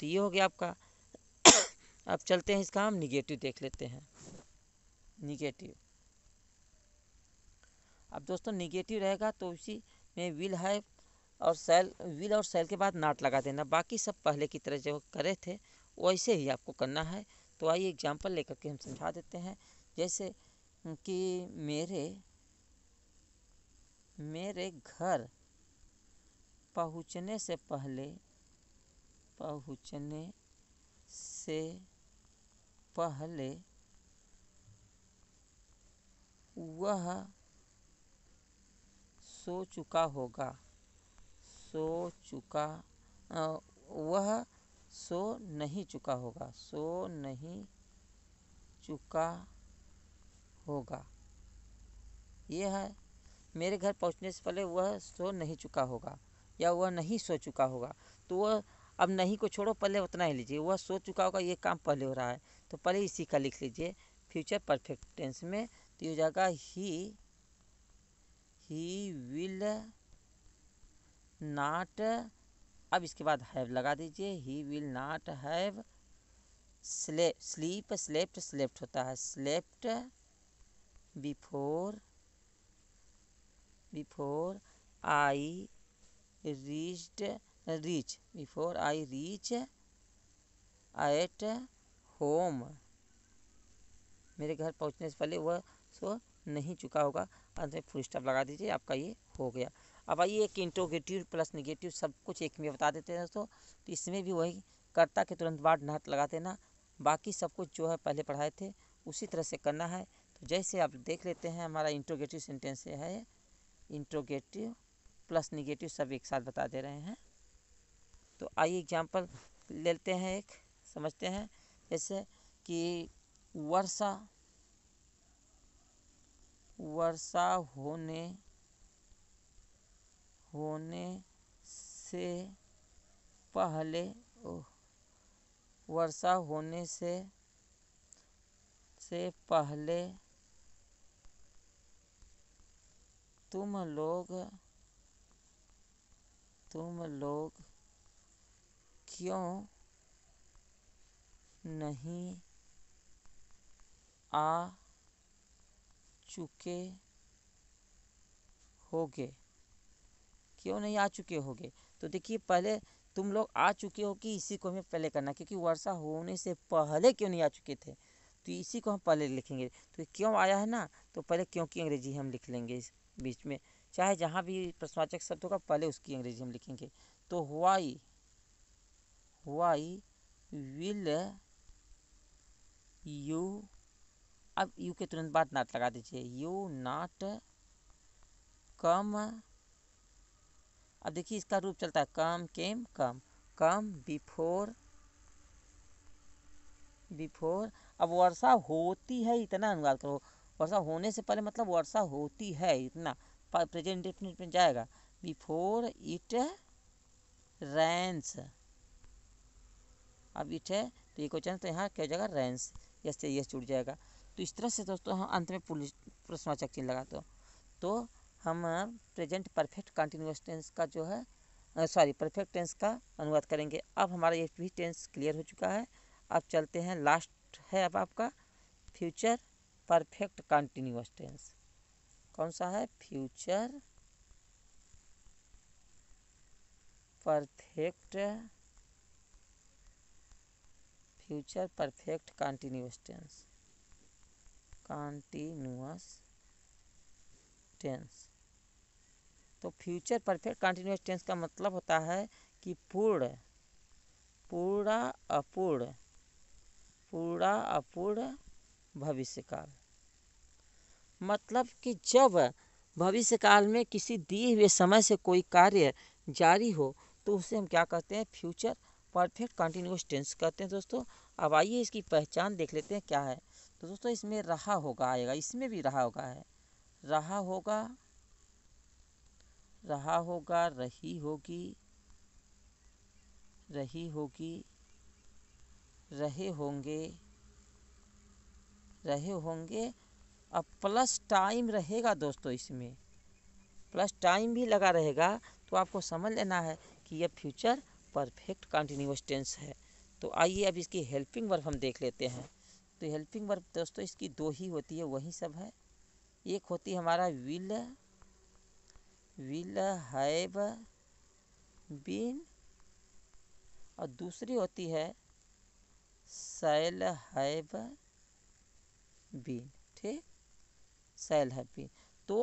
तो ये हो गया आपका अब चलते हैं इसका हम निगेटिव देख लेते हैं निगेटिव अब दोस्तों निगेटिव रहेगा तो उसी में विल है और सेल विल और सेल के बाद नाट लगा देना बाकी सब पहले की तरह जो करे थे वैसे ही आपको करना है तो आइए एग्जाम्पल लेकर के हम समझा देते हैं जैसे कि मेरे मेरे घर पहुँचने से पहले पहुँचने से पहले वह सो चुका होगा सो चुका वह सो नहीं चुका होगा सो नहीं चुका होगा यह है मेरे घर पहुंचने से पहले वह सो नहीं चुका होगा या वह नहीं सो चुका होगा तो वह अब नहीं को छोड़ो पहले उतना ही लीजिए वह सोच चुका होगा ये काम पहले हो रहा है तो पहले इसी का लिख लीजिए फ्यूचर परफेक्ट टेंस में तो ये हो जाएगा ही ही विल नाट अब इसके बाद हैव लगा दीजिए he will not have sleep slept slept होता है slept before before I reached reach before I reach at home मेरे घर पहुंचने से पहले वह सो नहीं चुका होगा अंत में फुल स्टॉप लगा दीजिए आपका ये हो गया अब आइए एक इंट्रोगेटिव प्लस निगेटिव सब कुछ एक में बता देते हैं दोस्तों तो इसमें भी वही कर्ता के तुरंत बाद नहत लगा देना बाकी सब कुछ जो है पहले पढ़ाए थे उसी तरह से करना है तो जैसे आप देख लेते हैं हमारा इंट्रोगेटिव सेंटेंस है इंट्रोगेटिव प्लस निगेटिव सब एक साथ बता दे रहे हैं तो आइए एग्जाम्पल लेते हैं एक समझते हैं जैसे कि वर्षा वर्षा होने होने से पहले वर्षा होने से से पहले तुम लोग तुम लोग क्यों नहीं आ चुके होगे क्यों नहीं आ चुके होगे तो देखिए पहले तुम लोग आ चुके हो कि इसी को हमें पहले करना क्योंकि वर्षा होने से पहले क्यों नहीं आ चुके थे तो इसी को हम पहले लिखेंगे तो क्यों आया है ना तो पहले क्योंकि अंग्रेजी हम लिख लेंगे इस बीच में चाहे जहाँ भी प्रश्नवाचक शब्द होगा पहले उसकी अंग्रेजी हम लिखेंगे तो हुआ ही वाई विल यू अब यू के तुरंत बाद नाट लगा दीजिए यू नाट कम अब देखिए इसका रूप चलता है कम केम कम कम बिफोर बिफोर अब वर्षा होती है इतना अनुवाद करो वर्षा होने से पहले मतलब वर्षा होती है इतना प्रेजेंट डेफिनेट में जाएगा बिफोर इट रैंस अब इट है तो ये क्वेश्चन तो यहाँ क्या हो जाएगा रेंस यस से यस जुड़ जाएगा तो इस तरह से दोस्तों हम अंत में पुलिस प्रश्नवाचक चिन्ह लगा दो तो हम प्रेजेंट परफेक्ट कंटिन्यूस टेंस का जो है सॉरी परफेक्ट टेंस का अनुवाद करेंगे अब हमारा ये भी टेंस क्लियर हो चुका है अब चलते हैं लास्ट है अब आपका फ्यूचर परफेक्ट कंटिन्यूस टेंस कौन सा है future perfect future perfect continuous tense continuous tense तो फ्यूचर परफेक्ट कॉन्टिन्यूस टेंस का मतलब होता है कि पूर्ण पूरा अपूर्ण पूरा अपूर्ण भविष्य काल मतलब कि जब भविष्य काल में किसी दिए हुए समय से कोई कार्य जारी हो तो उसे हम क्या कहते हैं फ्यूचर परफेक्ट कंटिन्यूस टेंस कहते हैं दोस्तों अब आइए इसकी पहचान देख लेते हैं क्या है तो दोस्तों इसमें रहा होगा आएगा इसमें भी रहा होगा है रहा होगा रहा होगा रही होगी रही होगी रहे होंगे रहे होंगे अब प्लस टाइम रहेगा दोस्तों इसमें प्लस टाइम भी लगा रहेगा तो आपको समझ लेना है कि यह फ्यूचर परफेक्ट कंटिन्यूस टेंस है तो आइए अब इसकी हेल्पिंग वर्ब हम देख लेते हैं तो हेल्पिंग वर्ब दोस्तों इसकी दो ही होती है वही सब है एक होती है हमारा विल विल हैव बीन और दूसरी होती है सेल हैव बीन ठीक सेल हैव बीन तो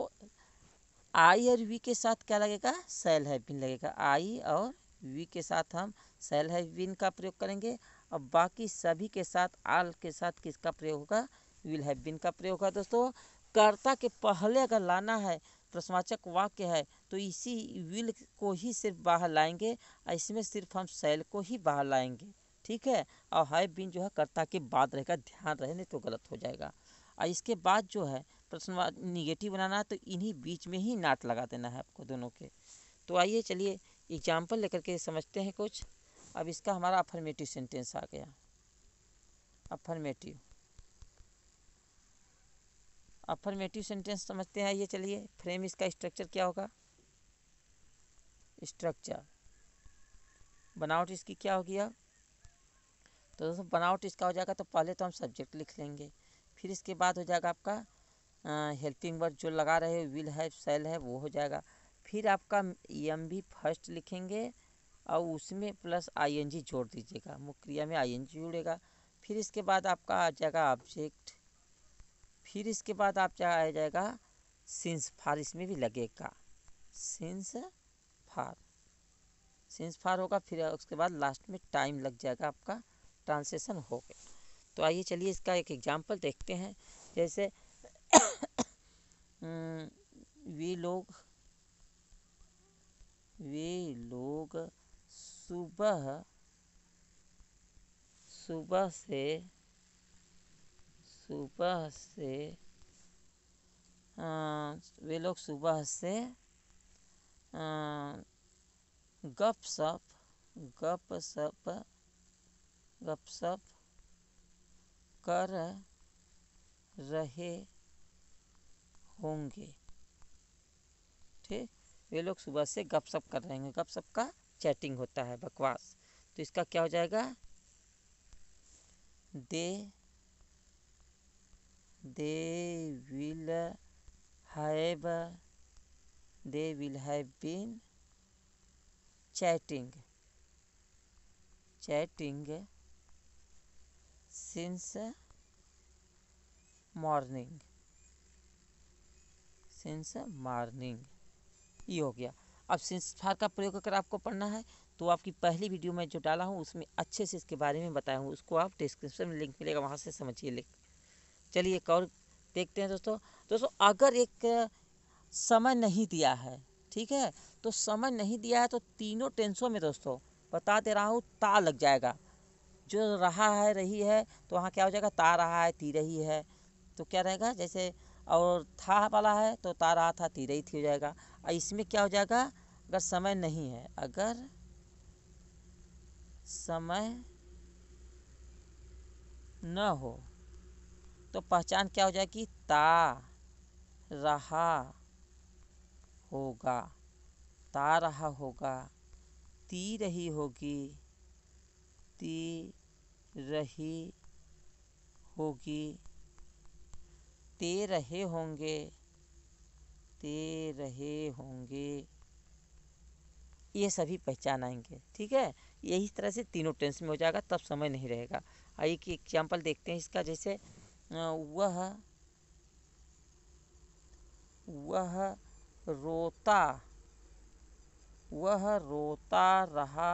आई और वी के साथ क्या लगेगा सैल हैव बीन लगेगा आई और वी के साथ हम सेल हैज बीन का प्रयोग करेंगे और बाकी सभी के साथ आल के साथ किसका प्रयोग होगा विल हैव बीन का प्रयोग होगा दोस्तों कर्ता के पहले अगर लाना है प्रश्नवाचक वाक्य है तो इसी विल को ही सिर्फ बाहर लाएंगे और इसमें सिर्फ हम सेल को ही बाहर लाएंगे ठीक है और हैव बीन जो है कर्ता के बाद रहेगा ध्यान रहे नहीं तो गलत हो जाएगा और इसके बाद जो है प्रश्नवाद निगेटिव बनाना है तो इन्हीं बीच में ही नाट लगा देना है आपको दोनों के तो आइए चलिए एग्जाम्पल लेकर के समझते हैं कुछ अब इसका हमारा अफर्मेटिव सेंटेंस आ गया अफर्मेटिव अफर्मेटिव सेंटेंस समझते हैं ये चलिए फ्रेम इसका स्ट्रक्चर क्या होगा स्ट्रक्चर बनावट इसकी क्या होगी अब तो दोस्तों बनावट इसका हो जाएगा तो पहले तो हम सब्जेक्ट लिख लेंगे फिर इसके बाद हो जाएगा आपका हेल्पिंग वर्ड जो लगा रहे विल है सेल है वो हो जाएगा फिर आपका एम भी फर्स्ट लिखेंगे और उसमें प्लस आई एन जी जोड़ दीजिएगा मुख्य क्रिया में आई एन जी जुड़ेगा फिर इसके बाद आपका आ जाएगा ऑब्जेक्ट फिर इसके बाद आप आ जाएगा सिंस फार इसमें भी लगेगा सिंस फार सिंस फार होगा फिर उसके बाद लास्ट में टाइम लग जाएगा आपका ट्रांसलेशन हो गया तो आइए चलिए इसका एक एग्जाम्पल देखते हैं जैसे *coughs* वे लोग वे लोग सुबह सुबह से सुबह से हाँ, वे लोग सुबह से हाँ, गप गप सप सप गप सप कर रहे होंगे ठीक वे लोग सुबह से गपशप कर रहे हैं गपशप का चैटिंग होता है बकवास तो इसका क्या हो जाएगा they they will have they will have been chatting chatting since morning since morning ये हो गया अब संस्कार का प्रयोग अगर आपको पढ़ना है तो आपकी पहली वीडियो में जो डाला हूँ उसमें अच्छे से इसके बारे में बताया हूँ उसको आप डिस्क्रिप्शन में लिंक मिलेगा वहाँ से समझिए लिंक चलिए एक और देखते हैं दोस्तों दोस्तों अगर एक समय नहीं दिया है ठीक है तो समय नहीं दिया है तो तीनों टेंसों में दोस्तों बता दे रहा हूँ ता लग जाएगा जो रहा है रही है तो वहाँ क्या हो जाएगा ता रहा है ती रही है तो क्या रहेगा जैसे और था वाला है तो तार रहा था थी हो जाएगा और इसमें क्या हो जाएगा अगर समय नहीं है अगर समय न हो तो पहचान क्या हो जाएगी ता रहा होगा ता रहा होगा ती रही होगी ती रही होगी दे रहे होंगे दे रहे होंगे ये सभी पहचान आएंगे ठीक है यही तरह से तीनों टेंस में हो जाएगा तब समय नहीं रहेगा एक एग्जाम्पल देखते हैं इसका जैसे वह वह रोता वह रोता रहा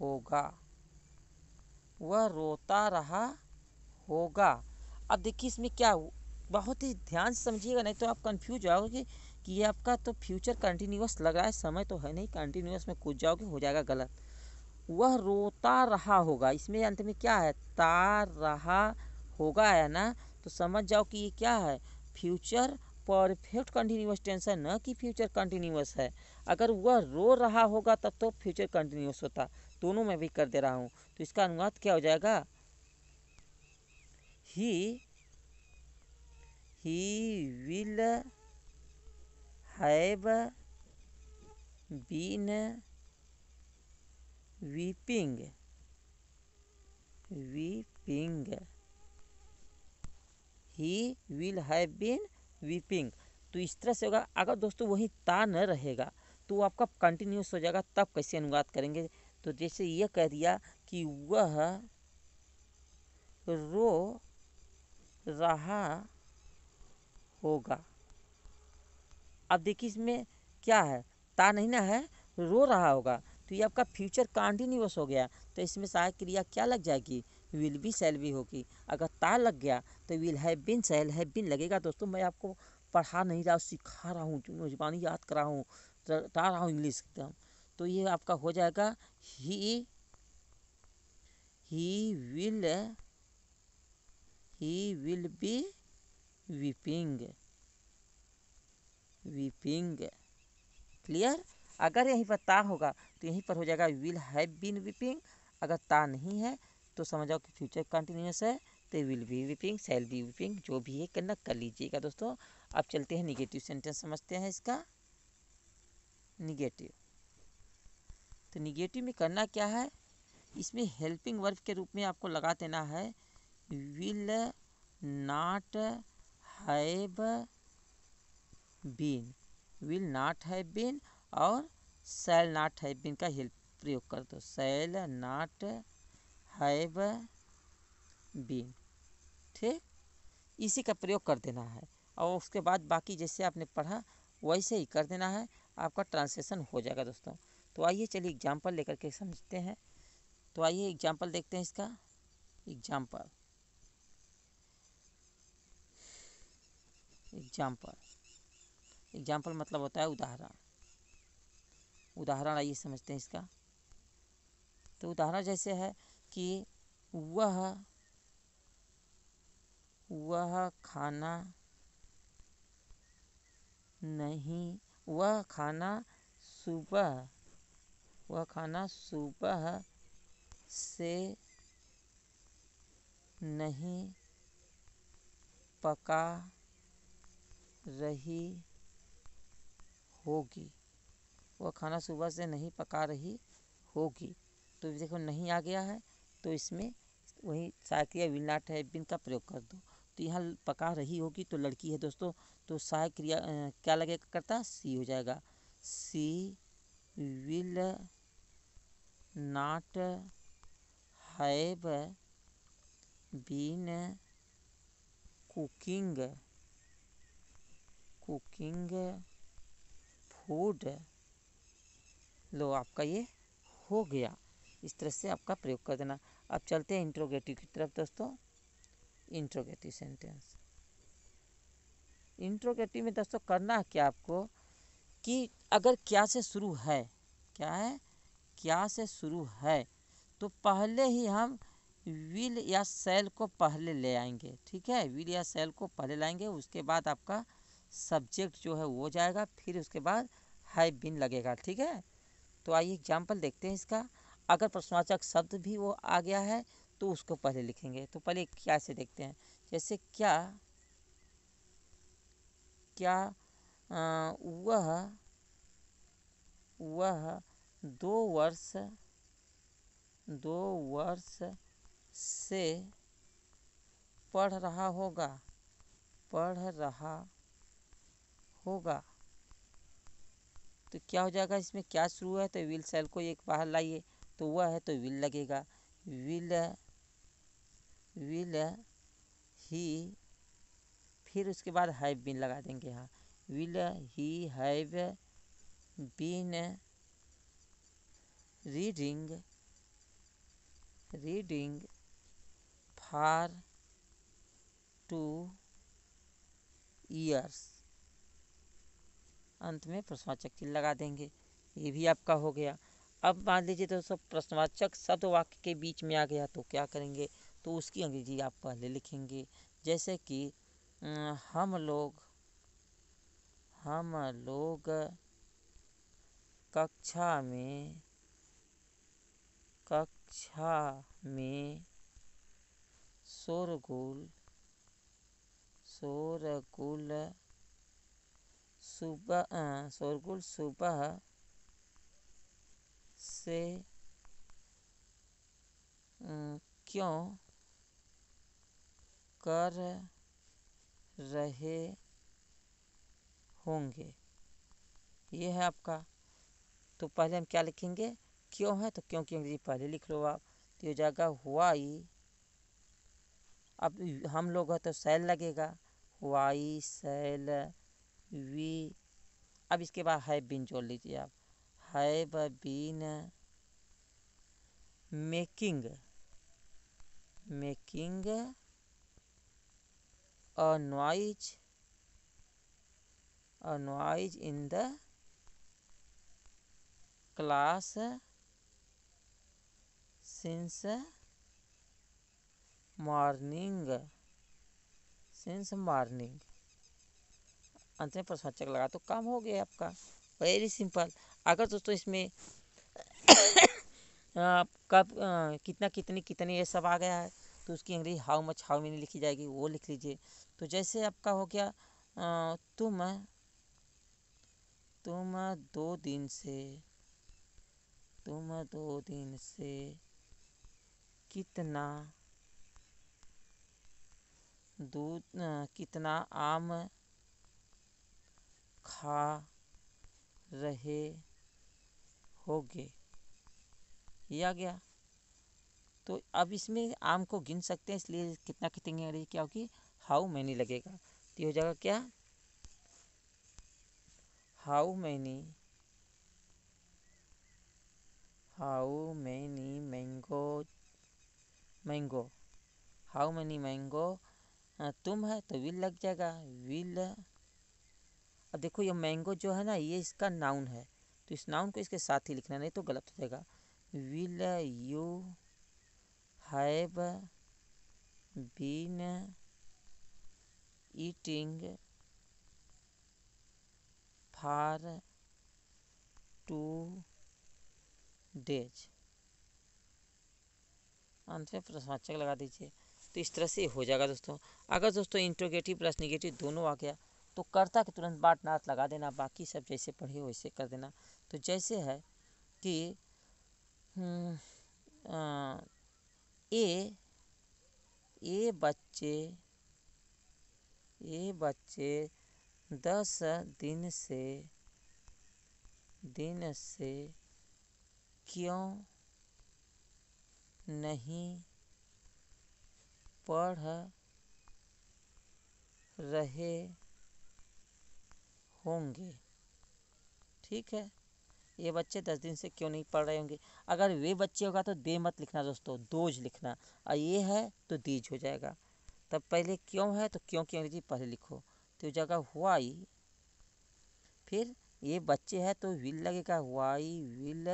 होगा वह रोता रहा होगा अब देखिए इसमें क्या हो बहुत ही ध्यान से समझिएगा नहीं तो आप कन्फ्यूज हो जाओगे कि ये आपका तो फ्यूचर कंटिन्यूस लग रहा है समय तो है नहीं कंटिन्यूस में कूद जाओगे हो जाएगा गलत वह रोता रहा होगा इसमें अंत में क्या है तार रहा होगा है ना तो समझ जाओ कि ये क्या है फ्यूचर परफेक्ट कंटिन्यूस टेंस है न कि फ्यूचर कंटिन्यूस है अगर वह रो रहा होगा तब तो फ्यूचर कंटिन्यूस होता दोनों में भी कर दे रहा हूँ तो इसका अनुवाद क्या हो जाएगा he he will have been weeping weeping he will have been weeping तो इस तरह से होगा अगर दोस्तों वही ता न रहेगा तो आपका कंटिन्यूस हो जाएगा तब कैसे अनुवाद करेंगे तो जैसे यह कह दिया कि वह रो रहा होगा अब देखिए इसमें क्या है ता नहीं ना है रो रहा होगा तो ये आपका फ्यूचर कॉन्टिन्यूस हो गया तो इसमें सहायक क्रिया क्या लग जाएगी विल बी सेल भी होगी अगर ता लग गया तो will have been shall have been लगेगा दोस्तों मैं आपको पढ़ा नहीं रहा सिखा रहा हूँ मेजबानी याद करा हूँ टा रहा हूँ इंग्लिश एकदम तो ये आपका हो जाएगा he he will he will be weeping weeping clear अगर यहीं पर ता होगा तो यहीं पर हो जाएगा विल हैव बीन वीपिंग अगर ता नहीं है तो समझ जाओ कि फ्यूचर कंटिन्यूस है तो will be weeping shall be weeping जो भी है करना कर लीजिएगा दोस्तों अब चलते हैं निगेटिव सेंटेंस समझते हैं इसका निगेटिव तो निगेटिव में करना क्या है इसमें हेल्पिंग वर्ब के रूप में आपको लगा देना है will not have been will not have been और shall not have been का हेल्प प्रयोग कर दो shall not have been ठीक इसी का प्रयोग कर देना है और उसके बाद बाकी जैसे आपने पढ़ा वैसे ही कर देना है आपका ट्रांसलेशन हो जाएगा दोस्तों तो आइए चलिए एग्जाम्पल लेकर के समझते हैं तो आइए एग्जाम्पल देखते हैं इसका एग्जाम्पल एग्जाम्पल एग्जाम्पल मतलब होता है उदाहरण उदाहरण आइए समझते हैं इसका तो उदाहरण जैसे है कि वह वह खाना नहीं वह खाना सुबह वह खाना सुबह से नहीं पका रही होगी वह खाना सुबह से नहीं पका रही होगी तो देखो नहीं आ गया है तो इसमें वही साइक या विल नॉट हैव बीन का प्रयोग कर दो तो यहाँ पका रही होगी तो लड़की है दोस्तों तो सहायक क्रिया क्या लगेगा करता सी हो जाएगा she will not have been cooking cooking food लो आपका ये हो गया इस तरह से आपका प्रयोग कर देना अब चलते हैं इंट्रोगेटिव की तरफ दोस्तों इंट्रोगेटिव सेंटेंस इंट्रोगेटिव में दोस्तों करना है क्या आपको कि अगर क्या से शुरू है क्या है क्या से शुरू है तो पहले ही हम विल या सेल को पहले ले आएंगे ठीक है विल या सेल को पहले लाएंगे उसके बाद आपका सब्जेक्ट जो है वो जाएगा फिर उसके बाद हैव बिन लगेगा ठीक है तो आइए एग्जाम्पल देखते हैं इसका अगर प्रश्नवाचक शब्द भी वो आ गया है तो उसको पहले लिखेंगे तो पहले क्या से देखते हैं जैसे क्या क्या वह वह दो वर्ष दो वर्ष से पढ़ रहा होगा पढ़ रहा होगा तो क्या हो जाएगा इसमें क्या शुरू है तो व्हील सेल को एक बाहर लाइए तो वह है तो व्हील लगेगा विल विल ही फिर उसके बाद हैव बीन लगा देंगे यहाँ will he have been reading reading for two years अंत में प्रश्नवाचक चिन्ह लगा देंगे ये भी आपका हो गया अब मान लीजिए दोस्तों प्रश्नवाचक शब्द वाक्य के बीच में आ गया तो क्या करेंगे तो उसकी अंग्रेजी आप पहले लिखेंगे जैसे कि अं, हम लोग हम लोग कक्षा में कक्षा में शोरगुल शोरगुल सुबह शोरगुल सुबह से क्यों कर रहे होंगे ये है आपका तो पहले हम क्या लिखेंगे क्यों है तो क्योंकि अंग्रेजी पहले लिख लो आप तो ये जाएगा हुआई अब हम लोग है तो सेल लगेगा वाई सैल वी अब इसके बाद है बिन जोड़ लीजिए आप have been making making a noise a noise in the class since morning since morning अंत में चक लगा तो काम हो गया आपका वेरी सिंपल अगर दोस्तों इसमें *coughs* कब कितना कितनी कितनी ये सब आ गया है तो उसकी अंग्रेजी हाउ मच हाउ मैनी लिखी जाएगी वो लिख लीजिए तो जैसे आपका हो गया तुम तुम दो दिन से तुम दो दिन से कितना दूध कितना आम खा रहे होगे या गया तो अब इसमें आम को गिन सकते हैं इसलिए कितना कितने अंग्रेजी क्या होगी हाउ मैनी लगेगा तो ये हो जाएगा क्या how many how many mango mango how many mango हाँ, तुम है तो विल लग जाएगा विल अब देखो ये मैंगो जो है ना ये इसका नाउन है तो इस नाउन को इसके साथ ही लिखना नहीं तो गलत हो जाएगा will you have been eating for two days अंत में प्रश्नवाचक लगा दीजिए तो इस तरह से हो जाएगा दोस्तों अगर दोस्तों इंट्रोगेटिव प्लस निगेटिव दोनों आ गया तो कर्ता के तुरंत बाट नाथ लगा देना बाकी सब जैसे पढ़े वैसे कर देना तो जैसे है कि हम्म, ए ए बच्चे ए बच्चे दस दिन से दिन से क्यों नहीं पढ़ रहे होंगे ठीक है ये बच्चे दस दिन से क्यों नहीं पढ़ रहे होंगे अगर वे बच्चे होगा तो दे मत लिखना दोस्तों दोज लिखना और ये है तो दीज हो जाएगा तब पहले क्यों है तो क्यों क्यों अंग्रेजी पहले लिखो तो जगह ही फिर ये बच्चे है तो विल लगेगा हुआई विल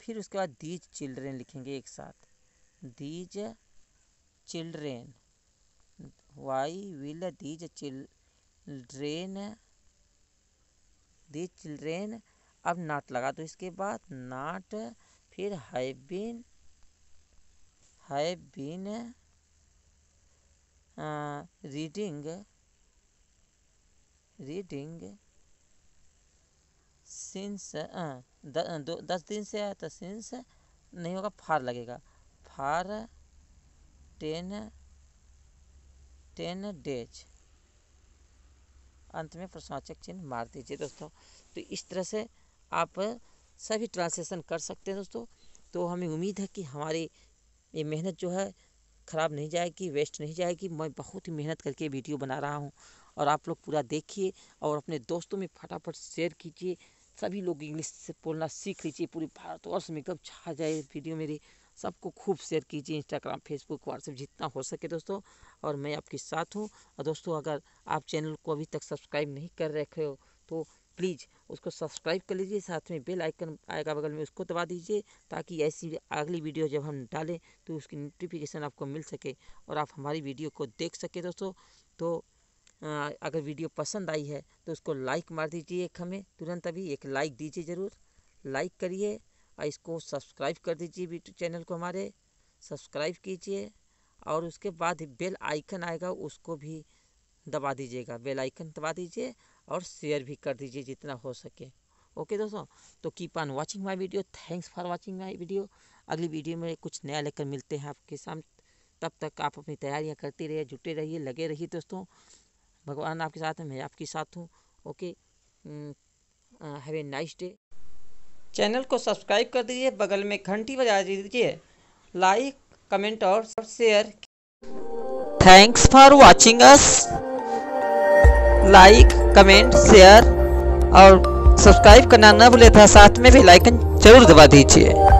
फिर उसके बाद दीज चिल्ड्रेन लिखेंगे एक साथ these children why will these children the children अब नाट लगा दो इसके बाद नाट फिर have been have been reading reading since दस दिन से आया तो सिंस नहीं होगा फार लगेगा फार टेन टेन डेज अंत में प्रश्नवाचक चिन्ह मार दीजिए दोस्तों तो इस तरह से आप सभी ट्रांसलेशन कर सकते हैं दोस्तों तो हमें उम्मीद है कि हमारी ये मेहनत जो है ख़राब नहीं जाएगी वेस्ट नहीं जाएगी मैं बहुत ही मेहनत करके वीडियो बना रहा हूँ और आप लोग पूरा देखिए और अपने दोस्तों में फटाफट शेयर कीजिए सभी लोग इंग्लिश से बोलना सीख लीजिए पूरे भारतवर्ष में कब छा जाए वीडियो मेरी सबको खूब शेयर कीजिए इंस्टाग्राम फेसबुक व्हाट्सएप जितना हो सके दोस्तों और मैं आपके साथ हूँ और दोस्तों अगर आप चैनल को अभी तक सब्सक्राइब नहीं कर रखे हो तो प्लीज़ उसको सब्सक्राइब कर लीजिए साथ में बेल आइकन आएगा बगल में उसको दबा दीजिए ताकि ऐसी अगली वीडियो जब हम डालें तो उसकी नोटिफिकेशन आपको मिल सके और आप हमारी वीडियो को देख सके दोस्तों तो अगर वीडियो पसंद आई है तो उसको लाइक मार दीजिए एक हमें तुरंत अभी एक लाइक दीजिए ज़रूर लाइक करिए और इसको सब्सक्राइब कर दीजिए यूट्यूब चैनल को हमारे सब्सक्राइब कीजिए और उसके बाद बेल आइकन आएगा उसको भी दबा दीजिएगा बेल आइकन दबा दीजिए और शेयर भी कर दीजिए जितना हो सके ओके दोस्तों तो keep on watching my video thanks for watching my video अगली वीडियो में कुछ नया लेकर मिलते हैं आपके सामने तब तक आप अपनी तैयारियां करते रहिए जुटे रहिए लगे रहिए दोस्तों भगवान आपके साथ है मैं आपके साथ हूँ okay have a nice day channel को सब्सक्राइब कर दीजिए बगल में घंटी बजा दीजिए लाइक कमेंट और share thanks for watching us like comment share और सब्सक्राइब करना न भूले था साथ में भी लाइकन जरूर दबा दीजिए